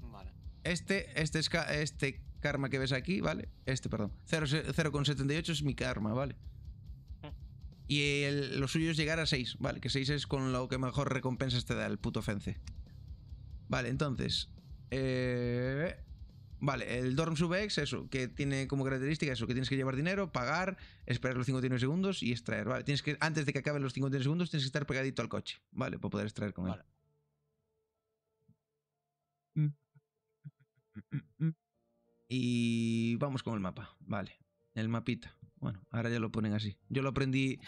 Vale. Este, este, este karma que ves aquí, ¿vale? Este, perdón. 0,78 es mi karma, ¿vale? Y lo suyo es llegar a 6, vale, que 6 es con lo que mejor recompensas te da el puto Fence. Vale, entonces. Eh, vale, el Dorm Subex, eso, que tiene como característica eso, que tienes que llevar dinero, pagar, esperar los 59 segundos y extraer. Vale, tienes que, antes de que acaben los 59 segundos, tienes que estar pegadito al coche, vale, para poder extraer con él. Y vamos con el mapa, vale. El mapita. Bueno, ahora ya lo ponen así. Yo lo aprendí.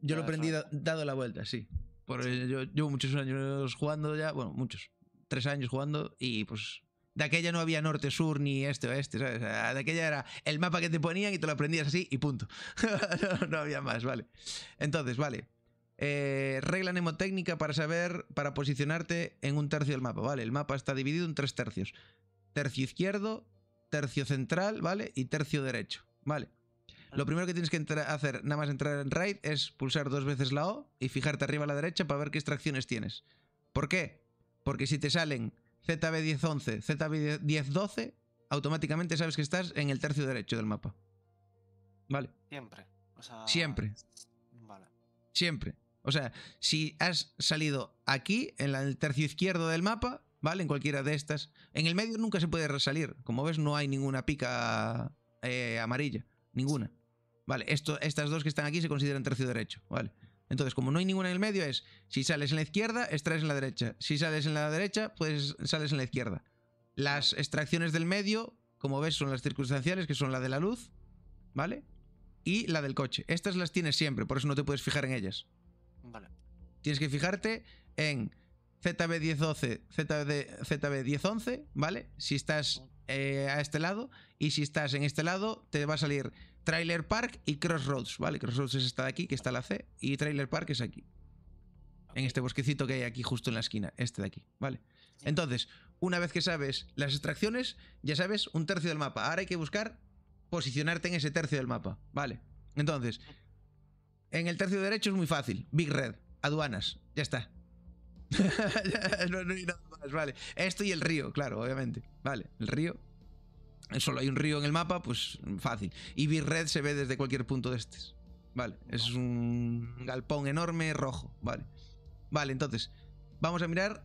Yo lo aprendí dado la vuelta, sí. Porque Yo llevo muchos años jugando ya, bueno, muchos. Tres años jugando y pues de aquella no había norte, sur, ni este, oeste, ¿sabes? De aquella era el mapa que te ponían y te lo aprendías así y punto. no, había más, vale. Entonces, vale. Eh, regla mnemotécnica para saber, para posicionarte en un tercio del mapa, ¿vale? El mapa está dividido en tres tercios. Tercio izquierdo, tercio central, ¿vale? Y tercio derecho, ¿vale? Lo primero que tienes que hacer, nada más entrar en RAID, es pulsar dos veces la O y fijarte arriba a la derecha para ver qué extracciones tienes. ¿Por qué? Porque si te salen ZB1011, ZB1012, automáticamente sabes que estás en el tercio derecho del mapa. ¿Vale? Siempre. Siempre. Vale. Siempre. O sea, si has salido aquí, en el tercio izquierdo del mapa, ¿vale? En cualquiera de estas. En el medio nunca se puede resalir. Como ves, no hay ninguna pica eh, amarilla. Ninguna. Vale, estas dos que están aquí se consideran tercio derecho, ¿vale? Entonces, como no hay ninguna en el medio, es si sales en la izquierda, extraes en la derecha. Si sales en la derecha, pues sales en la izquierda. Las extracciones del medio, como ves, son las circunstanciales, que son la de la luz, ¿vale? Y la del coche. Estas las tienes siempre, por eso no te puedes fijar en ellas. Vale. Tienes que fijarte en ZB1012, ZB, ZB1011, ¿vale? Si estás eh, a este lado, y si estás en este lado, te va a salir Trailer Park y Crossroads, ¿vale? Crossroads es esta de aquí, que está la C, y Trailer Park es aquí. En este bosquecito que hay aquí justo en la esquina, este de aquí, ¿vale? Entonces, una vez que sabes las extracciones, ya sabes un tercio del mapa. Ahora hay que buscar posicionarte en ese tercio del mapa, ¿vale? Entonces, en el tercio derecho es muy fácil. Big Red, aduanas, ya está. no, hay nada más, vale. Esto y el río, claro, obviamente. Vale, el río solo hay un río en el mapa, pues fácil. Y Virred Red se ve desde cualquier punto de este. Vale, es un galpón enorme rojo, vale. Vale, entonces, vamos a mirar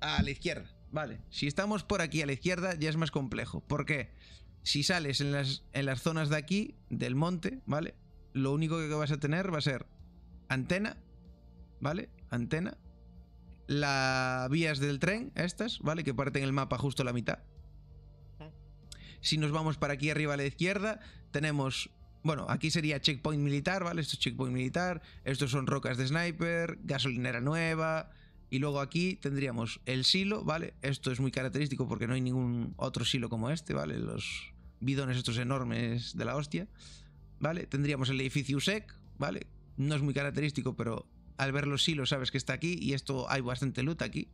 a la izquierda, vale. Si estamos por aquí a la izquierda ya es más complejo, porque si sales en las, en las zonas de aquí, del monte, ¿vale? Lo único que vas a tener va a ser antena, ¿vale? Antena. Las vías del tren, estas, ¿vale? Que parten el mapa justo a la mitad, si nos vamos para aquí arriba a la izquierda, tenemos bueno, aquí sería checkpoint militar, ¿vale? Esto es checkpoint militar, estos son rocas de sniper, gasolinera nueva, y luego aquí tendríamos el silo, ¿vale? Esto es muy característico porque no hay ningún otro silo como este, ¿vale? Los bidones estos enormes de la hostia, ¿vale? Tendríamos el edificio USEC, ¿vale? No es muy característico, pero al ver los silos sabes que está aquí y esto hay bastante loot aquí,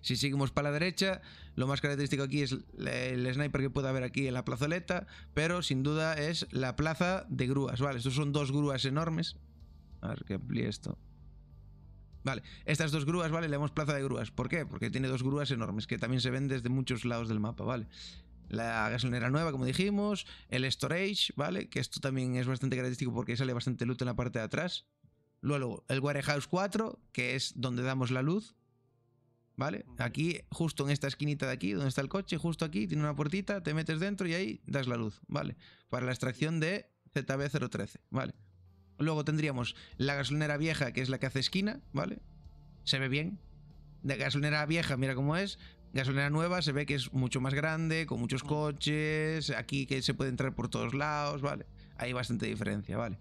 si seguimos para la derecha, lo más característico aquí es el sniper que puede haber aquí en la plazoleta, pero sin duda es la plaza de grúas, ¿vale? Estos son dos grúas enormes. A ver que amplíe esto. Vale, estas dos grúas, ¿vale? Le damos plaza de grúas. ¿Por qué? Porque tiene dos grúas enormes que también se ven desde muchos lados del mapa, ¿vale? la gasolinera nueva, como dijimos, el storage, ¿vale? Que esto también es bastante característico porque sale bastante luz en la parte de atrás. Luego, el warehouse 4, que es donde damos la luz, ¿vale? Aquí, justo en esta esquinita de aquí, donde está el coche, justo aquí, tiene una puertita, te metes dentro y ahí das la luz, ¿vale? Para la extracción de ZB013, ¿vale? Luego tendríamos la gasolinera vieja, que es la que hace esquina, ¿vale? Se ve bien. De gasolinera vieja, mira cómo es. Gasolinera nueva, se ve que es mucho más grande, con muchos coches, aquí que se puede entrar por todos lados, ¿vale? Hay bastante diferencia, ¿vale?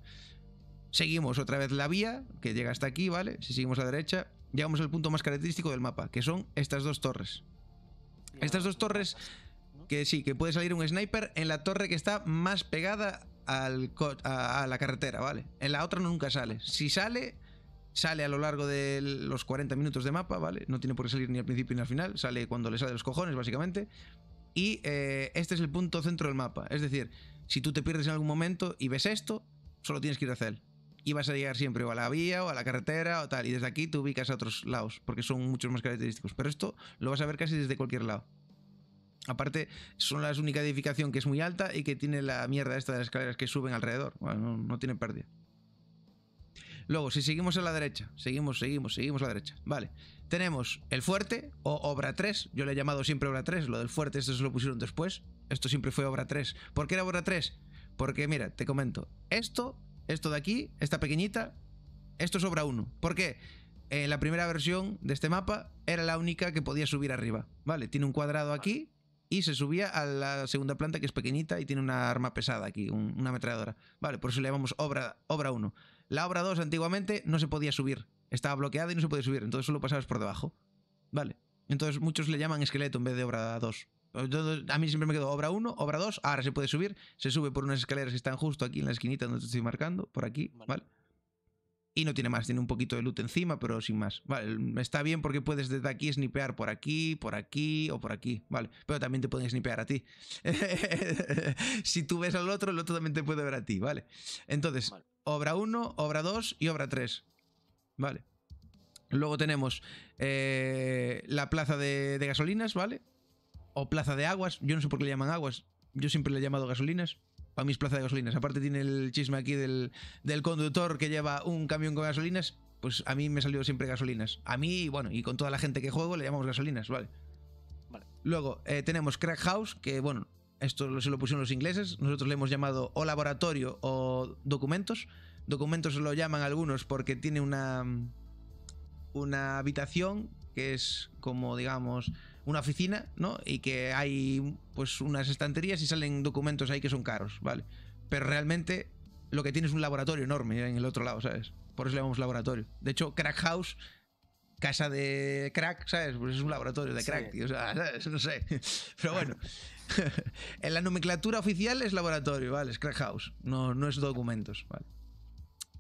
Seguimos otra vez la vía, que llega hasta aquí, ¿vale? Si seguimos a la derecha, llegamos al punto más característico del mapa, que son estas dos torres. Estas dos torres, que sí, que puede salir un sniper en la torre que está más pegada a, la carretera, ¿vale? En la otra no nunca sale. Si sale, sale a lo largo de los 40 minutos de mapa, ¿vale? No tiene por qué salir ni al principio ni al final, sale cuando le sale los cojones, básicamente. Y eh, este es el punto centro del mapa. Es decir, si tú te pierdes en algún momento y ves esto, solo tienes que ir hacia él y vas a llegar siempre o a la vía o a la carretera o tal. Y desde aquí te ubicas a otros lados porque son muchos más característicos. Pero esto lo vas a ver casi desde cualquier lado. Aparte, son las única edificación que es muy alta y que tiene la mierda esta de las escaleras que suben alrededor. Bueno, no, tiene pérdida. Luego, si seguimos a la derecha, seguimos, seguimos, seguimos a la derecha. Vale, tenemos el fuerte o obra 3. Yo le he llamado siempre obra 3. Lo del fuerte, esto se lo pusieron después. Esto siempre fue obra 3. ¿Por qué era obra 3? Porque mira, te comento, esto esto de aquí, esta pequeñita, esto es obra 1. ¿Por qué? Eh, la primera versión de este mapa era la única que podía subir arriba. Vale, tiene un cuadrado aquí y se subía a la segunda planta que es pequeñita y tiene una arma pesada aquí, una ametralladora. Vale, por eso le llamamos obra, obra 1. La obra 2 antiguamente no se podía subir, estaba bloqueada y no se podía subir, entonces solo pasabas por debajo. Vale, entonces muchos le llaman esqueleto en vez de obra 2 a mí siempre me quedo obra 1, obra 2, ahora se puede subir, se sube por unas escaleras que están justo aquí en la esquinita donde te estoy marcando, por aquí, ¿vale? Y no tiene más, tiene un poquito de loot encima, pero sin más. Vale, está bien porque puedes desde aquí snipear por aquí, por aquí o por aquí, ¿vale? Pero también te pueden snipear a ti. si tú ves al otro, el otro también te puede ver a ti, ¿vale? Entonces, obra 1, obra 2 y obra 3, ¿vale? Luego tenemos eh, la plaza de gasolinas, ¿vale? o plaza de aguas. Yo no sé por qué le llaman aguas. Yo siempre le he llamado gasolinas. Para mí es plaza de gasolinas. Aparte tiene el chisme aquí del, del conductor que lleva un camión con gasolinas. Pues a mí me salió siempre gasolinas. A mí, bueno, y con toda la gente que juego le llamamos gasolinas, ¿vale? vale. Luego eh, tenemos Crack House, que bueno, esto se lo pusieron los ingleses. Nosotros le hemos llamado o laboratorio o documentos. Documentos lo llaman algunos porque tiene una, una habitación que es como, digamos, una oficina, ¿no? Y que hay pues unas estanterías y salen documentos ahí que son caros, ¿vale? Pero realmente lo que tiene es un laboratorio enorme en el otro lado, ¿sabes? Por eso le llamamos laboratorio. De hecho, Crack House, casa de crack, ¿sabes? Pues es un laboratorio de crack, tío, o ¿sabes? No sé. Pero bueno, en la nomenclatura oficial es laboratorio, ¿vale? Es Crack House, no, no es documentos, ¿vale?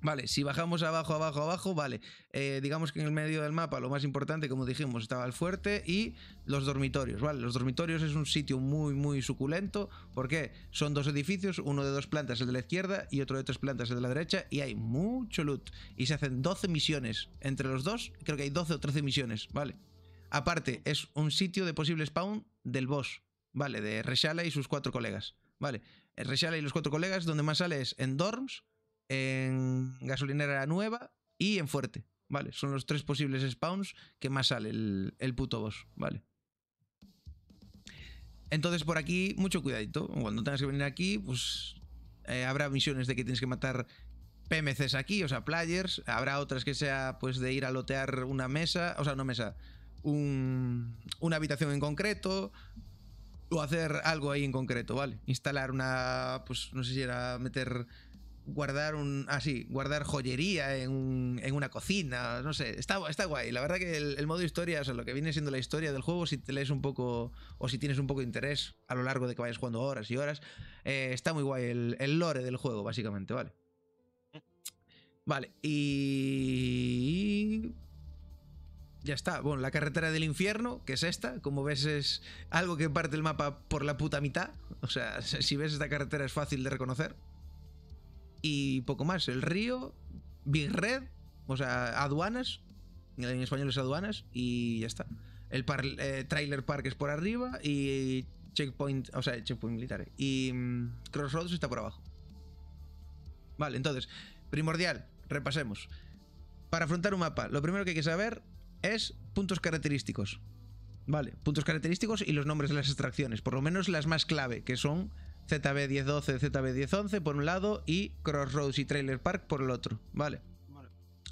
Vale, si bajamos abajo, abajo, abajo, vale. Eh, digamos que en el medio del mapa lo más importante, como dijimos, estaba el fuerte y los dormitorios, ¿vale? Los dormitorios es un sitio muy, muy suculento porque son dos edificios, uno de dos plantas, el de la izquierda, y otro de tres plantas, el de la derecha, y hay mucho loot. Y se hacen 12 misiones. Entre los dos, creo que hay 12 o 13 misiones, ¿vale? Aparte, es un sitio de posible spawn del boss, ¿vale? De Reshala y sus cuatro colegas, ¿vale? Reshala y los cuatro colegas, donde más sale es en dorms, en Gasolinera Nueva y en Fuerte, ¿vale? Son los tres posibles spawns que más sale el, el puto boss, ¿vale? Entonces por aquí, mucho cuidadito. Cuando tengas que venir aquí, pues eh, habrá misiones de que tienes que matar PMCs aquí, o sea, players. Habrá otras que sea pues de ir a lotear una mesa, o sea, no mesa, un, una habitación en concreto o hacer algo ahí en concreto, ¿vale? Instalar una, pues no sé si era meter guardar un. Ah, guardar joyería en, una cocina. No sé. Está, está guay. La verdad que el, modo historia, o sea, lo que viene siendo la historia del juego, si te lees un poco. O si tienes un poco de interés a lo largo de que vayas jugando horas y horas. Eh, está muy guay el, el lore del juego, básicamente, ¿vale? Vale, y ya está. Bueno, la carretera del infierno, que es esta, como ves, es algo que parte el mapa por la puta mitad. O sea, si ves esta carretera es fácil de reconocer y poco más. El río, Big Red, o sea, aduanas, en español es aduanas, y ya está. El eh, trailer park es por arriba y checkpoint, o sea, checkpoint militar. Eh. Y mm, Crossroads está por abajo. Vale, entonces, primordial, repasemos. Para afrontar un mapa, lo primero que hay que saber es puntos característicos. Vale, puntos característicos y los nombres de las extracciones, por lo menos las más clave, que son ZB1012, ZB1011 por un lado y Crossroads y Trailer Park por el otro, ¿vale?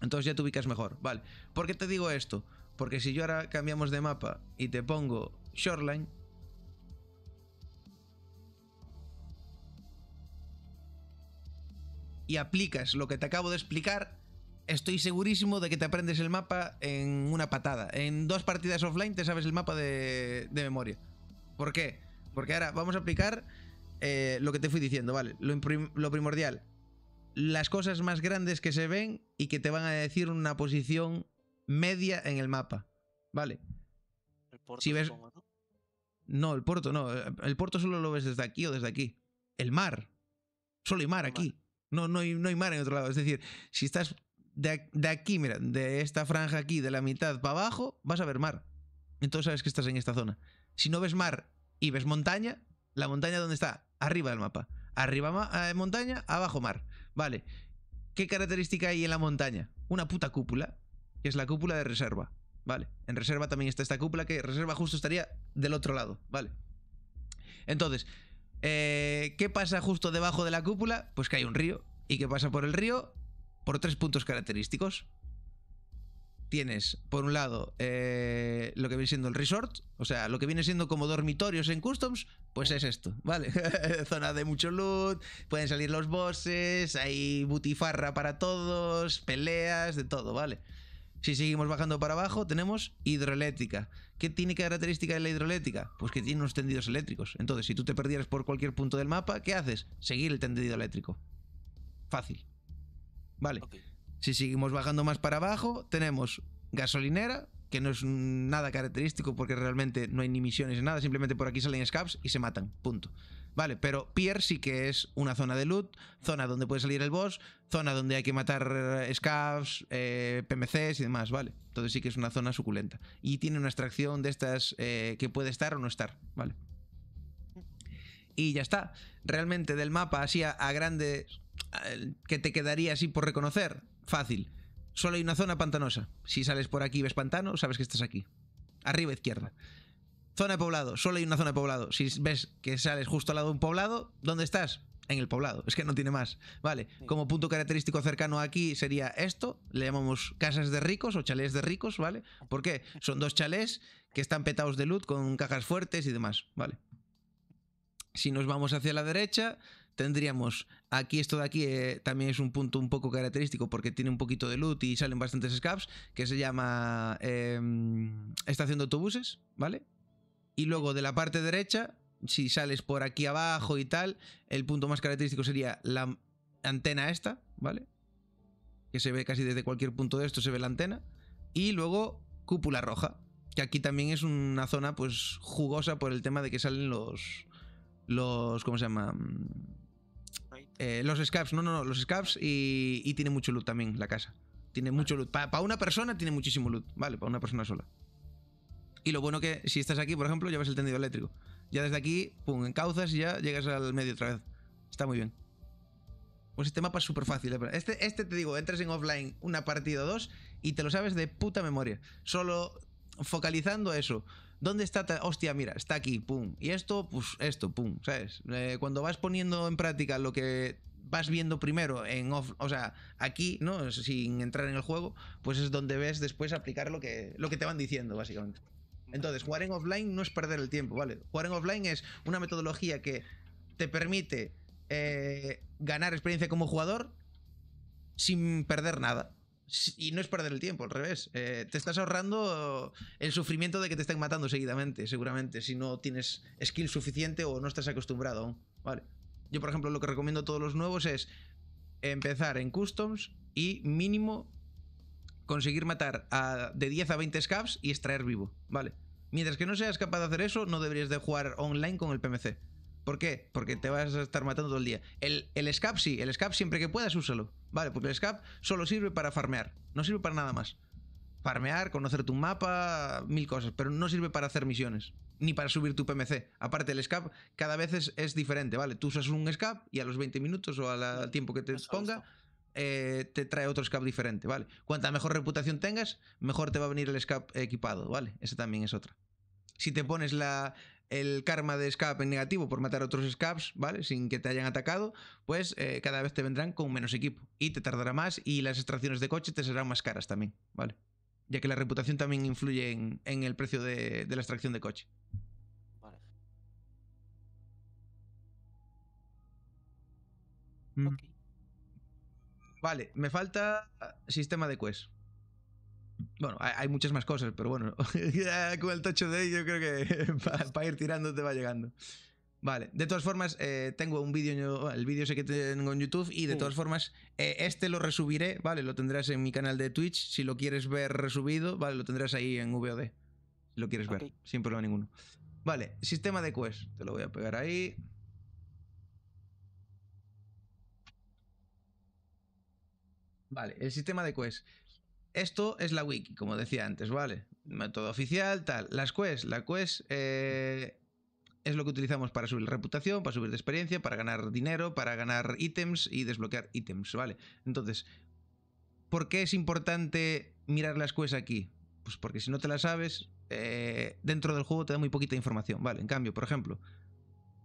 Entonces ya te ubicas mejor, ¿vale? ¿Por qué te digo esto? Porque si yo ahora cambiamos de mapa y te pongo Shoreline, y aplicas lo que te acabo de explicar, estoy segurísimo de que te aprendes el mapa en una patada. En dos partidas offline te sabes el mapa de, de memoria. ¿Por qué? Porque ahora vamos a aplicar eh, lo que te fui diciendo, ¿vale? Lo, primordial. Las cosas más grandes que se ven y que te van a decir una posición media en el mapa, ¿vale? El puerto ¿no? el puerto no. Eh, el puerto solo lo ves desde aquí o desde aquí. El mar. Solo hay mar aquí. No, no, hay, no hay mar en otro lado. Es decir, si estás de, de, aquí, mira, de esta franja aquí, de la mitad para abajo, vas a ver mar. Entonces sabes que estás en esta zona. Si no ves mar y ves montaña, la montaña dónde está arriba del mapa. Arriba de eh, montaña, abajo mar. Vale. ¿Qué característica hay en la montaña? Una puta cúpula, que es la cúpula de reserva. Vale. En reserva también está esta cúpula, que reserva justo estaría del otro lado. Vale. Entonces, eh, ¿qué pasa justo debajo de la cúpula? Pues que hay un río. ¿Y qué pasa por el río? Por tres puntos característicos tienes, por un lado, eh, lo que viene siendo el resort, o sea, lo que viene siendo como dormitorios en customs, pues es esto, ¿vale? Zona de mucho loot, pueden salir los bosses, hay butifarra para todos, peleas, de todo, ¿vale? Si seguimos bajando para abajo, tenemos hidroeléctrica. ¿Qué tiene característica de la hidroeléctrica? Pues que tiene unos tendidos eléctricos. Entonces, si tú te perdieras por cualquier punto del mapa, ¿qué haces? Seguir el tendido eléctrico. Fácil. Vale. Si seguimos bajando más para abajo, tenemos gasolinera, que no es nada característico porque realmente no hay ni misiones ni nada, simplemente por aquí salen scavs y se matan, punto. Vale, pero Pier sí que es una zona de loot, zona donde puede salir el boss, zona donde hay que matar eh, scavs eh, PMCs y demás, vale. Entonces sí que es una zona suculenta. Y tiene una extracción de estas eh, que puede estar o no estar, vale. Y ya está. Realmente del mapa así a, a grande, que te quedaría así por reconocer, Fácil. Solo hay una zona pantanosa. Si sales por aquí y ves pantano, sabes que estás aquí. Arriba izquierda. Zona de poblado. Solo hay una zona de poblado. Si ves que sales justo al lado de un poblado, ¿dónde estás? En el poblado. Es que no tiene más. Vale. Como punto característico cercano aquí sería esto. Le llamamos casas de ricos o chalés de ricos, ¿vale? ¿Por qué? Son dos chalés que están petados de luz con cajas fuertes y demás, ¿vale? Si nos vamos hacia la derecha, tendríamos aquí esto de aquí eh, también es un punto un poco característico porque tiene un poquito de loot y salen bastantes scabs que se llama em, estación de autobuses, ¿vale? Y luego de la parte derecha, si sales por aquí abajo y tal, el punto más característico sería la antena esta, ¿vale? Que se ve casi desde cualquier punto de esto, se ve la antena. Y luego cúpula roja, que aquí también es una zona pues jugosa por el tema de que salen los... Los... ¿Cómo se llama? Eh, los scabs, no, no, no, los scabs y, tiene mucho loot también la casa. Tiene mucho loot. Para una persona tiene muchísimo loot, ¿vale? Para una persona sola. Y lo bueno que si estás aquí, por ejemplo, llevas el tendido eléctrico. Ya desde aquí, pum, encauzas y ya llegas al medio otra vez. Está muy bien. Pues este mapa es súper fácil. Eh, este, este te digo, entras en offline una partida o dos y te lo sabes de puta memoria. Solo focalizando eso. ¿Dónde está? Hostia, mira, está aquí, pum. Y esto, pues esto, pum, ¿sabes? Eh, cuando vas poniendo en práctica lo que vas viendo primero en off, o sea, aquí, ¿no? Sin entrar en el juego, pues es donde ves después aplicar lo que, lo que te van diciendo, básicamente. Entonces, jugar en offline no es perder el tiempo, ¿vale? Jugar en offline es una metodología que te permite eh, ganar experiencia como jugador sin perder nada y no es perder el tiempo, al revés. Eh, te estás ahorrando el sufrimiento de que te estén matando seguidamente, seguramente, si no tienes skill suficiente o no estás acostumbrado Vale. Yo, por ejemplo, lo que recomiendo a todos los nuevos es empezar en customs y mínimo conseguir matar de 10 a 20 scabs y extraer vivo, ¿vale? Mientras que no seas capaz de hacer eso, no deberías de jugar online con el PMC. ¿Por qué? Porque te vas a estar matando todo el día. El, el scap sí, el scap siempre que puedas úsalo. Vale, porque el scap solo sirve para farmear, no sirve para nada más. Farmear, conocer tu mapa, mil cosas, pero no sirve para hacer misiones, ni para subir tu PMC. Aparte, el scap cada vez es, diferente, ¿vale? Tú usas un scap y a los 20 minutos o al tiempo que te ponga, eh, te trae otro scap diferente, ¿vale? Cuanta mejor reputación tengas, mejor te va a venir el scap equipado, ¿vale? Esa también es otra. Si te pones la, el karma de escape en negativo por matar otros scaps, ¿vale? Sin que te hayan atacado, pues eh, cada vez te vendrán con menos equipo y te tardará más y las extracciones de coche te serán más caras también, ¿vale? Ya que la reputación también influye en, el precio de, la extracción de coche. Vale. Mm. Vale, me falta sistema de quest. Bueno, hay muchas más cosas, pero bueno, con el tocho de yo creo que para ir tirando te va llegando. Vale, de todas formas, eh, tengo un vídeo, el vídeo sé que tengo en YouTube y de todas formas, eh, este lo resubiré, ¿vale? Lo tendrás en mi canal de Twitch, si lo quieres ver resubido, ¿vale? Lo tendrás ahí en VOD, si lo quieres ver, sin problema ninguno. Vale, sistema de quest, te lo voy a pegar ahí. Vale, el sistema de quest. Esto es la wiki, como decía antes, ¿vale? Método oficial, tal. Las quests, la quest eh, es lo que utilizamos para subir reputación, para subir de experiencia, para ganar dinero, para ganar ítems y desbloquear ítems, ¿vale? Entonces, ¿por qué es importante mirar las quests aquí? Pues porque si no te las sabes, eh, dentro del juego te da muy poquita información, ¿vale? En cambio, por ejemplo,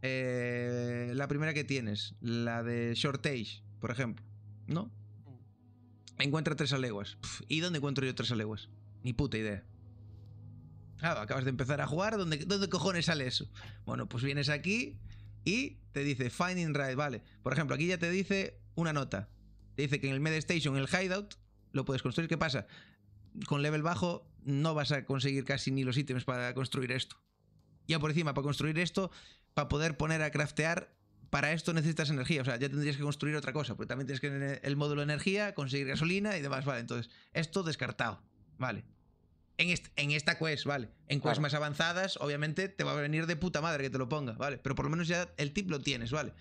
eh, la primera que tienes, la de Shortage, por ejemplo, ¿no? Encuentra tres aleguas. ¿Y dónde encuentro yo tres aleguas? Ni puta idea. Claro, acabas de empezar a jugar, ¿dónde, cojones sale eso? Bueno, pues vienes aquí y te dice Finding Ride. vale. Por ejemplo, aquí ya te dice una nota. Te dice que en el Med Station, el Hideout, lo puedes construir. ¿Qué pasa? Con level bajo no vas a conseguir casi ni los ítems para construir esto. Ya por encima, para construir esto, para poder poner a craftear, para esto necesitas energía, o sea, ya tendrías que construir otra cosa, porque también tienes que el módulo de energía, conseguir gasolina y demás, vale. Entonces, esto descartado, vale. En, esta quest, vale. En quest más avanzadas, obviamente, te va a venir de puta madre que te lo ponga, vale. Pero por lo menos ya el tip lo tienes, vale.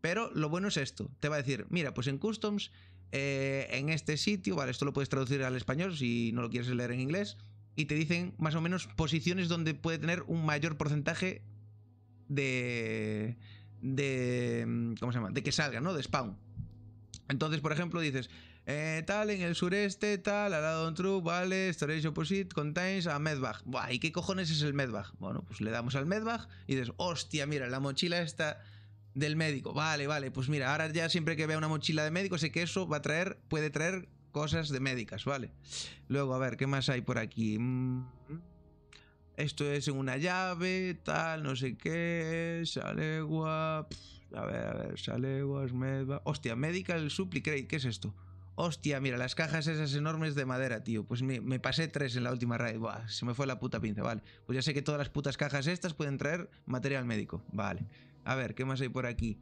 Pero lo bueno es esto, te va a decir, mira, pues en customs, eh, en este sitio, vale, esto lo puedes traducir al español si no lo quieres leer en inglés, y te dicen más o menos posiciones donde puede tener un mayor porcentaje de de. Mm, ¿Cómo se llama? De que salga, ¿no? De spawn. Entonces, por ejemplo, dices, eh, tal, en el sureste, tal, al lado de un true, vale, storage opposite, contains a medbag. Buah, ¿y qué cojones es el medbag? Bueno, pues le damos al medbag y dices, hostia, mira, la mochila está del médico. Vale, vale, pues mira, ahora ya siempre que vea una mochila de médico sé que eso va a traer, puede traer cosas de médicas, ¿vale? Luego, a ver, ¿qué más hay por aquí? Mmm... Esto es en una llave, tal, no sé qué, Salegua, a ver, a ver, Saleguas, Smedva... Hostia, Medical Crate, ¿qué es esto? Hostia, mira, las cajas esas enormes de madera, tío. Pues me, pasé tres en la última raid. se me fue la puta pinza, vale. Pues ya sé que todas las putas cajas estas pueden traer material médico. Vale. A ver, ¿qué más hay por aquí?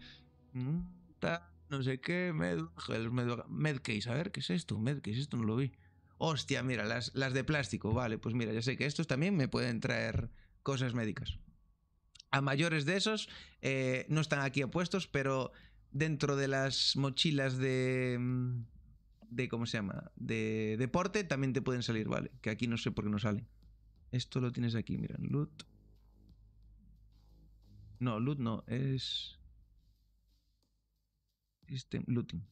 Mm, no sé qué, med, medcase. A ver, ¿qué es esto? Medcase, esto no lo vi hostia, mira, las, las de plástico, vale, pues mira, ya sé que estos también me pueden traer cosas médicas. A mayores de esos, eh, no están aquí apuestos, pero dentro de las mochilas de... Mm, de ¿Cómo se llama? De deporte también te pueden salir, vale. Que aquí no sé por qué no salen. Esto lo tienes aquí, mira. loot. No, loot no, es... Este, looting.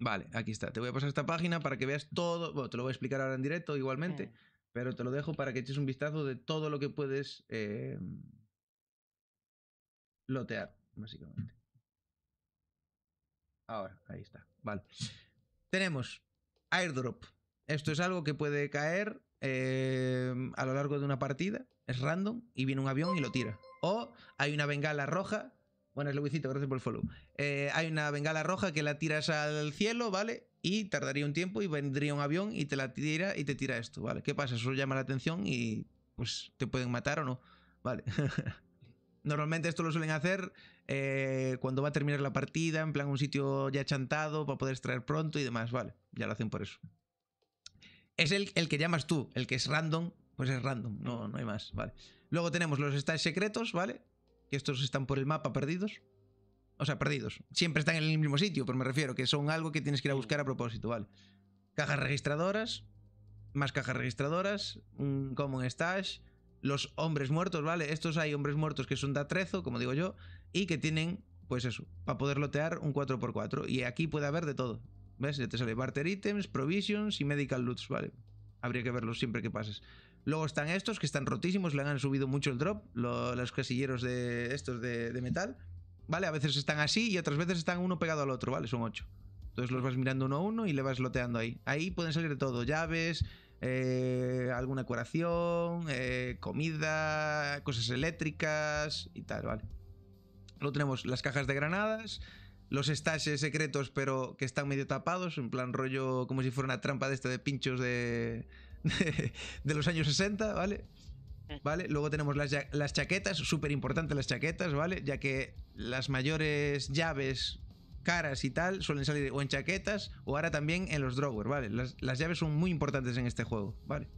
Vale, aquí está. Te voy a pasar esta página para que veas todo. Bueno, te lo voy a explicar ahora en directo igualmente, pero te lo dejo para que eches un vistazo de todo lo que puedes em, lotear, básicamente. Ahora, ahí está. Vale. Tenemos airdrop. Esto es algo que puede caer em, a lo largo de una partida. Es random y viene un avión y lo tira. O hay una bengala roja Buenas, Luisito, gracias por el follow. Eh, hay una bengala roja que la tiras al cielo, ¿vale? Y tardaría un tiempo y vendría un avión y te la tira y te tira esto, ¿vale? ¿Qué pasa? Eso llama la atención y pues te pueden matar o no, ¿vale? Normalmente esto lo suelen hacer eh, cuando va a terminar la partida, en plan un sitio ya chantado para poder extraer pronto y demás, ¿vale? Ya lo hacen por eso. Es el, el que llamas tú, el que es random, pues es random, no, no hay más, ¿vale? Luego tenemos los stats secretos, ¿vale? que estos están por el mapa perdidos. O sea, perdidos. Siempre están en el mismo sitio, pero me refiero que son algo que tienes que ir a buscar a propósito, ¿vale? Cajas registradoras, más cajas registradoras, un common stash, los hombres muertos, ¿vale? Estos hay hombres muertos que son de atrezo, como digo yo, y que tienen, pues eso, para poder lotear un 4x4. Y aquí puede haber de todo. ¿Ves? Ya te sale barter items, provisions y medical loots, ¿vale? Habría que verlos siempre que pases. Luego están estos que están rotísimos, le han subido mucho el drop, los casilleros de estos de, metal. ¿Vale? A veces están así y otras veces están uno pegado al otro, ¿vale? Son ocho. Entonces los vas mirando uno a uno y le vas loteando ahí. Ahí pueden salir de todo, llaves, eh, alguna curación, eh, comida, cosas eléctricas y tal, ¿vale? Luego tenemos las cajas de granadas, los stashes secretos pero que están medio tapados, en plan rollo como si fuera una trampa de este de pinchos de de, los años 60, ¿vale? ¿Vale? Luego tenemos las, las chaquetas, súper importantes las chaquetas, ¿vale? Ya que las mayores llaves caras y tal suelen salir o en chaquetas o ahora también en los drawers, ¿vale? Las, llaves son muy importantes en este juego, ¿vale?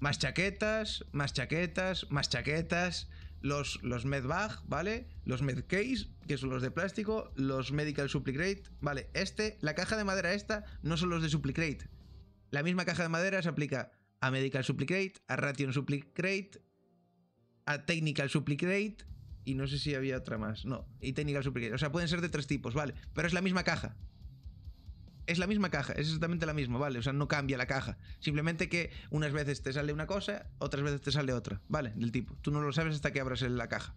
Más chaquetas, más chaquetas, más chaquetas, los, los medbag, ¿vale? Los medcase, que son los de plástico, los medical supplicate ¿vale? Este, la caja de madera esta, no son los de supplicate la misma caja de madera se aplica a Medical Supplicate, a Ration Supplicate, a Technical Supplicate y no sé si había otra más. No, y Technical Supplicate. O sea, pueden ser de tres tipos, vale. Pero es la misma caja. Es la misma caja, es exactamente la misma, ¿vale? O sea, no cambia la caja. Simplemente que unas veces te sale una cosa, otras veces te sale otra, ¿vale? Del tipo. Tú no lo sabes hasta que abras la caja.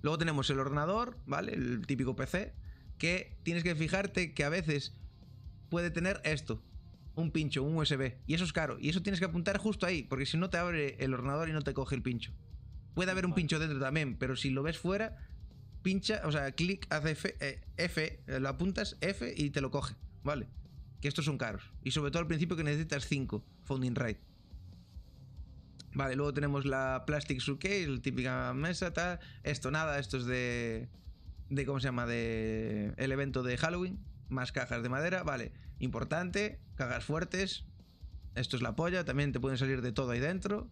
Luego tenemos el ordenador, ¿vale? El típico PC, que tienes que fijarte que a veces puede tener esto, un pincho, un USB. Y eso es caro. Y eso tienes que apuntar justo ahí, porque si no te abre el ordenador y no te coge el pincho. Puede haber un pincho dentro también, pero si lo ves fuera, pincha, o sea, clic, hace F, eh, eh, lo apuntas, F y te lo coge. ¿Vale? Que estos son caros. Y sobre todo al principio que necesitas 5 funding right. Vale, luego tenemos la Plastic Suitcase, típica mesa, tal. Esto nada, esto es de. de ¿Cómo se llama? De. El evento de Halloween. Más cajas de madera, vale. Importante, cagas fuertes. Esto es la polla, también te pueden salir de todo ahí dentro.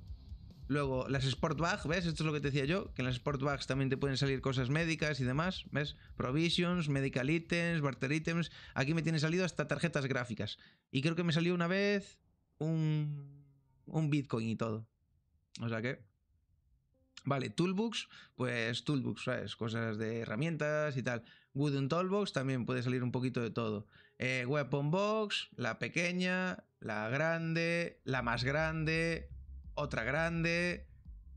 Luego, las bags, ¿ves? Esto es lo que te decía yo, que en las bags también te pueden salir cosas médicas y demás, ¿ves? Provisions, medical items, barter items. Aquí me tiene salido hasta tarjetas gráficas. Y creo que me salió una vez un, un Bitcoin y todo. O sea que... Vale, Toolbox. pues Toolbox, ¿sabes? Cosas de herramientas y tal. Wooden toolbox también puede salir un poquito de todo. Eh, weapon box, la pequeña, la grande, la más grande, otra grande.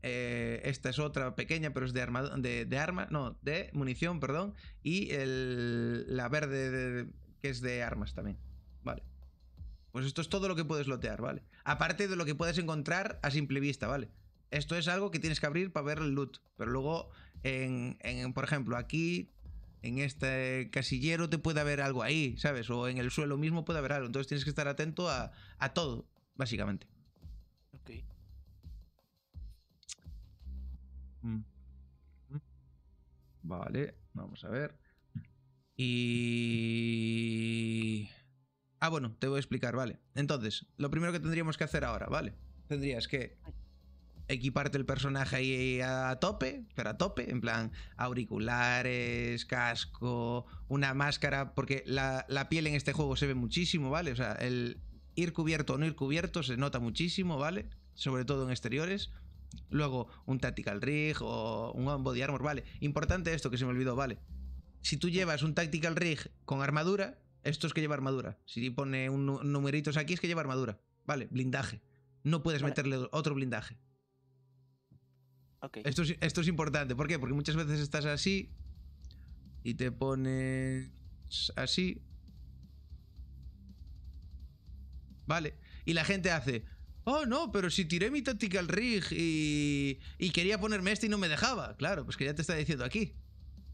Eh, esta es otra pequeña, pero es de arma, de, no, de munición, perdón. Y la verde, que es de armas también. Vale. Pues esto es todo lo que puedes lotear, ¿vale? Aparte de lo que puedes encontrar a simple vista, ¿vale? Esto es algo que tienes que abrir para ver el loot. Pero luego, por ejemplo, aquí en este casillero te puede haber algo ahí, ¿sabes? O en el suelo mismo puede haber algo. Entonces tienes que estar atento a, todo, básicamente. Ok. Mm. Vale, vamos a ver. Y... Ah, bueno, te voy a explicar, vale. Entonces, lo primero que tendríamos que hacer ahora, ¿vale? Tendrías que equiparte el personaje ahí a tope, pero a tope, en plan auriculares, casco, una máscara, porque la, piel en este juego se ve muchísimo, ¿vale? O sea, el ir cubierto o no ir cubierto se nota muchísimo, ¿vale? Sobre todo en exteriores. Luego un tactical rig o un body armor, ¿vale? Importante esto que se me olvidó, ¿vale? Si tú llevas un tactical rig con armadura, esto es que lleva armadura. Si pone un numeritos aquí es que lleva armadura, ¿vale? Blindaje. No puedes meterle otro blindaje. Esto, es, esto es importante. ¿Por qué? Porque muchas veces estás así y te pones así. Vale. Y la gente hace, oh no, pero si tiré mi Tactical Rig y, y quería ponerme este y no me dejaba. Claro, pues que ya te está diciendo aquí.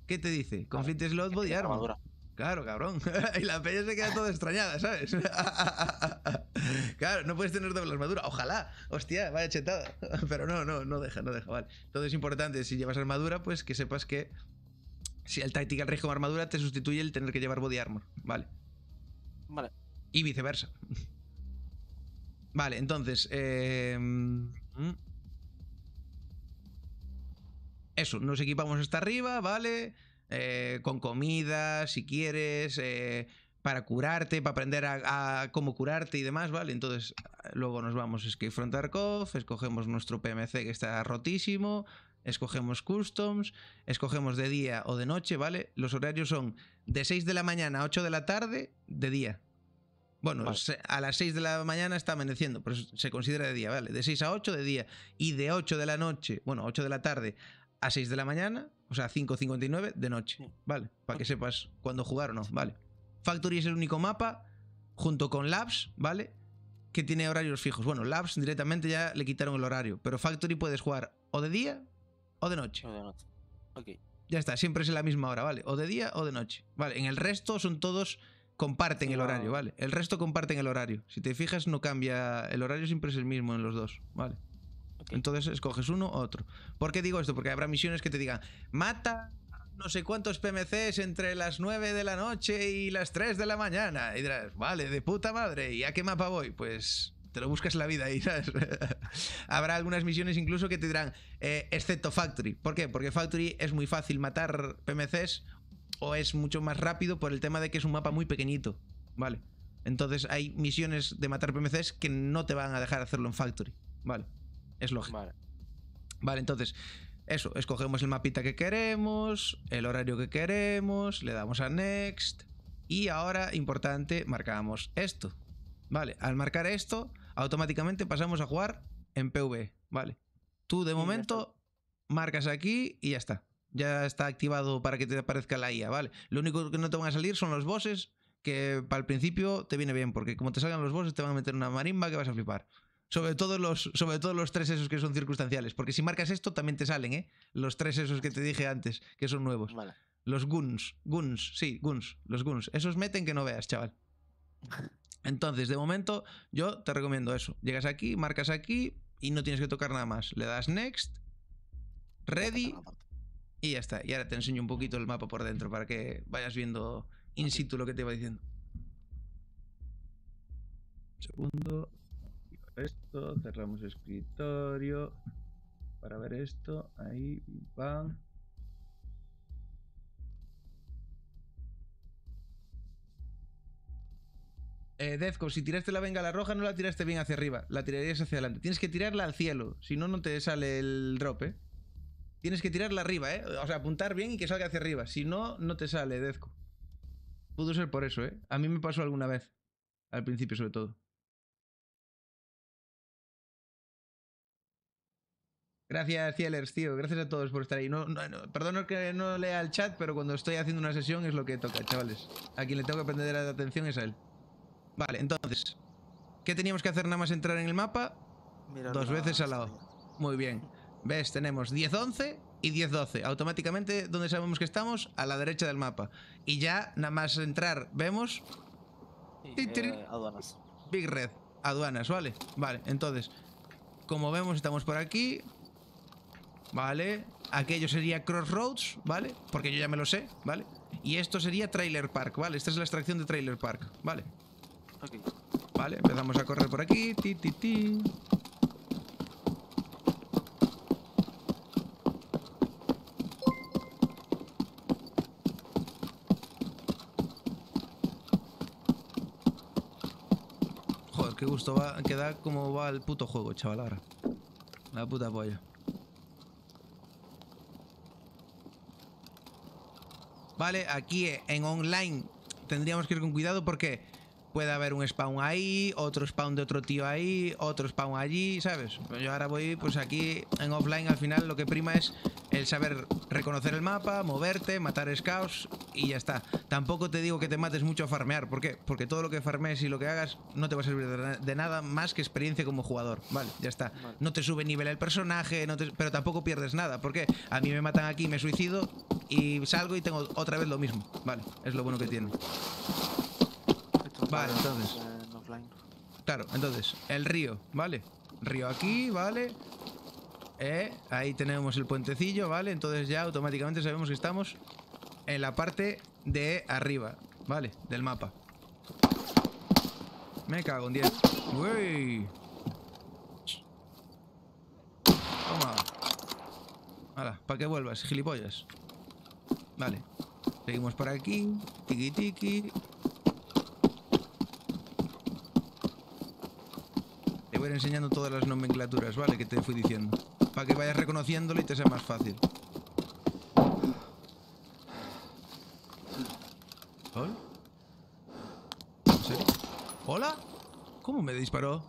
¿Qué te dice? Conflict slot, body armor. Claro, cabrón. y la peña se queda toda extrañada, ¿sabes? claro, no puedes tener doble armadura. Ojalá. Hostia, vaya chetada. Pero no, no, no deja, no deja, vale. Entonces es importante, si llevas armadura, pues que sepas que si el Tactical rige con armadura te sustituye el tener que llevar body armor, ¿vale? Vale. Y viceversa. Vale, entonces... Em, mm. Eso, nos equipamos hasta arriba, ¿vale? vale eh, con comida, si quieres, eh, para curarte, para aprender a, cómo curarte y demás, ¿vale? Entonces, eh, luego nos vamos a Escape Front escogemos nuestro PMC que está rotísimo, escogemos customs, escogemos de día o de noche, ¿vale? Los horarios son de 6 de la mañana a 8 de la tarde, de día. Bueno, a las 6 de la mañana está amaneciendo, pero se considera de día, ¿vale? De 6 a 8 de día y de 8 de la noche, bueno, 8 de la tarde a 6 de la mañana, o sea, 5.59 de noche. Vale, para que sepas cuándo jugar o no. Vale. Factory es el único mapa, junto con Labs, ¿vale? Que tiene horarios fijos. Bueno, Labs directamente ya le quitaron el horario, pero Factory puedes jugar o de día o de noche. O de noche. Ok. Ya está, siempre es la misma hora, ¿vale? O de día o de noche. Vale, en el resto son todos comparten el horario, ¿vale? El resto comparten el horario. Si te fijas, no cambia. El horario siempre es el mismo en los dos, ¿vale? Entonces escoges uno o otro. ¿Por qué digo esto? Porque habrá misiones que te digan, mata no sé cuántos PMCs entre las 9 de la noche y las 3 de la mañana. Y dirás, vale, de puta madre, ¿y a qué mapa voy? Pues te lo buscas la vida y ¿sabes? Habrá algunas misiones incluso que te dirán, eh, excepto Factory. ¿Por qué? Porque Factory es muy fácil matar PMCs o es mucho más rápido por el tema de que es un mapa muy pequeñito, ¿vale? Entonces hay misiones de matar PMCs que no te van a dejar hacerlo en Factory, ¿vale? Es lógico. Vale. entonces, eso, escogemos el mapita que queremos, el horario que queremos, le damos a Next y ahora, importante, marcamos esto. Vale, al marcar esto, automáticamente pasamos a jugar en PV. Vale, tú de momento marcas aquí y ya está. Ya está activado para que te aparezca la IA, ¿vale? Lo único que no te van a salir son los bosses, que para el principio te viene bien, porque como te salgan los bosses te van a meter una marimba que vas a flipar. Sobre todo, los, sobre los tres esos que son circunstanciales. Porque si marcas esto, también te salen, ¿eh? Los tres esos que te dije antes, que son nuevos. Los guns. Guns, sí, guns. Los guns. Esos meten que no veas, chaval. Entonces, de momento, yo te recomiendo eso. Llegas aquí, marcas aquí y no tienes que tocar nada más. Le das next, ready y ya está. Y ahora te enseño un poquito el mapa por dentro para que vayas viendo in situ lo que te iba diciendo. segundo esto, cerramos escritorio para ver esto, ahí, va Eh, si tiraste la la roja no la tiraste bien hacia arriba, la tirarías hacia adelante. Tienes que tirarla al cielo, si no, no te sale el drop, ¿eh? Tienes que tirarla arriba, ¿eh? O sea, apuntar bien y que salga hacia arriba. Si no, no te sale, dezco Pudo ser por eso, ¿eh? A mí me pasó alguna vez. Al principio, sobre todo. Gracias, Cielers, tío. Gracias a todos por estar ahí. No, que no lea el chat, pero cuando estoy haciendo una sesión es lo que toca, chavales. A quien le tengo que prender la atención es a él. Vale, entonces. ¿Qué teníamos que hacer nada más entrar en el mapa? Dos veces al lado. Muy bien. ¿Ves? Tenemos 10-11 y 10-12. Automáticamente, ¿dónde sabemos que estamos? A la derecha del mapa. Y ya, nada más entrar, vemos... Eh, aduanas. Big Red. Aduanas, ¿vale? Vale, entonces... Como vemos, estamos por aquí. ¿vale? Aquello sería Crossroads, ¿vale? Porque yo ya me lo sé, ¿vale? Y esto sería Trailer Park, ¿vale? Esta es la extracción de Trailer Park, ¿vale? Vale, empezamos a correr por aquí, ti, ti, ti. Joder, qué gusto va, queda como va el puto juego, chaval, ahora. La puta polla. ¿vale? Aquí eh, en online tendríamos que ir con cuidado porque puede haber un spawn ahí, otro spawn de otro tío ahí, otro spawn allí, ¿sabes? Yo ahora voy pues aquí en offline al final lo que prima es el saber reconocer el mapa, moverte, matar scouts y ya está. Tampoco te digo que te mates mucho a farmear. ¿Por qué? Porque todo lo que farmes y lo que hagas no te va a servir de nada más que experiencia como jugador. Vale, ya está. No te sube nivel el personaje, pero tampoco pierdes nada. ¿Por qué? A mí me matan aquí, me suicido y salgo y tengo otra vez lo mismo. Vale, es lo bueno que tiene. Vale, entonces. Claro, entonces, el río, ¿vale? Río aquí, ¿vale? Eh, ahí tenemos el puentecillo, ¿vale? Entonces ya automáticamente sabemos que estamos en la parte de arriba, ¿vale? Del mapa. Me cago en 10. ¡Uy! Toma. Hala, para que vuelvas, gilipollas. Vale. Seguimos por aquí. Tiki tiki. Te voy a ir enseñando todas las nomenclaturas, ¿vale? Que te fui diciendo. Para que vayas reconociéndolo y te sea más fácil. ¿Hola? ¿Cómo me disparó?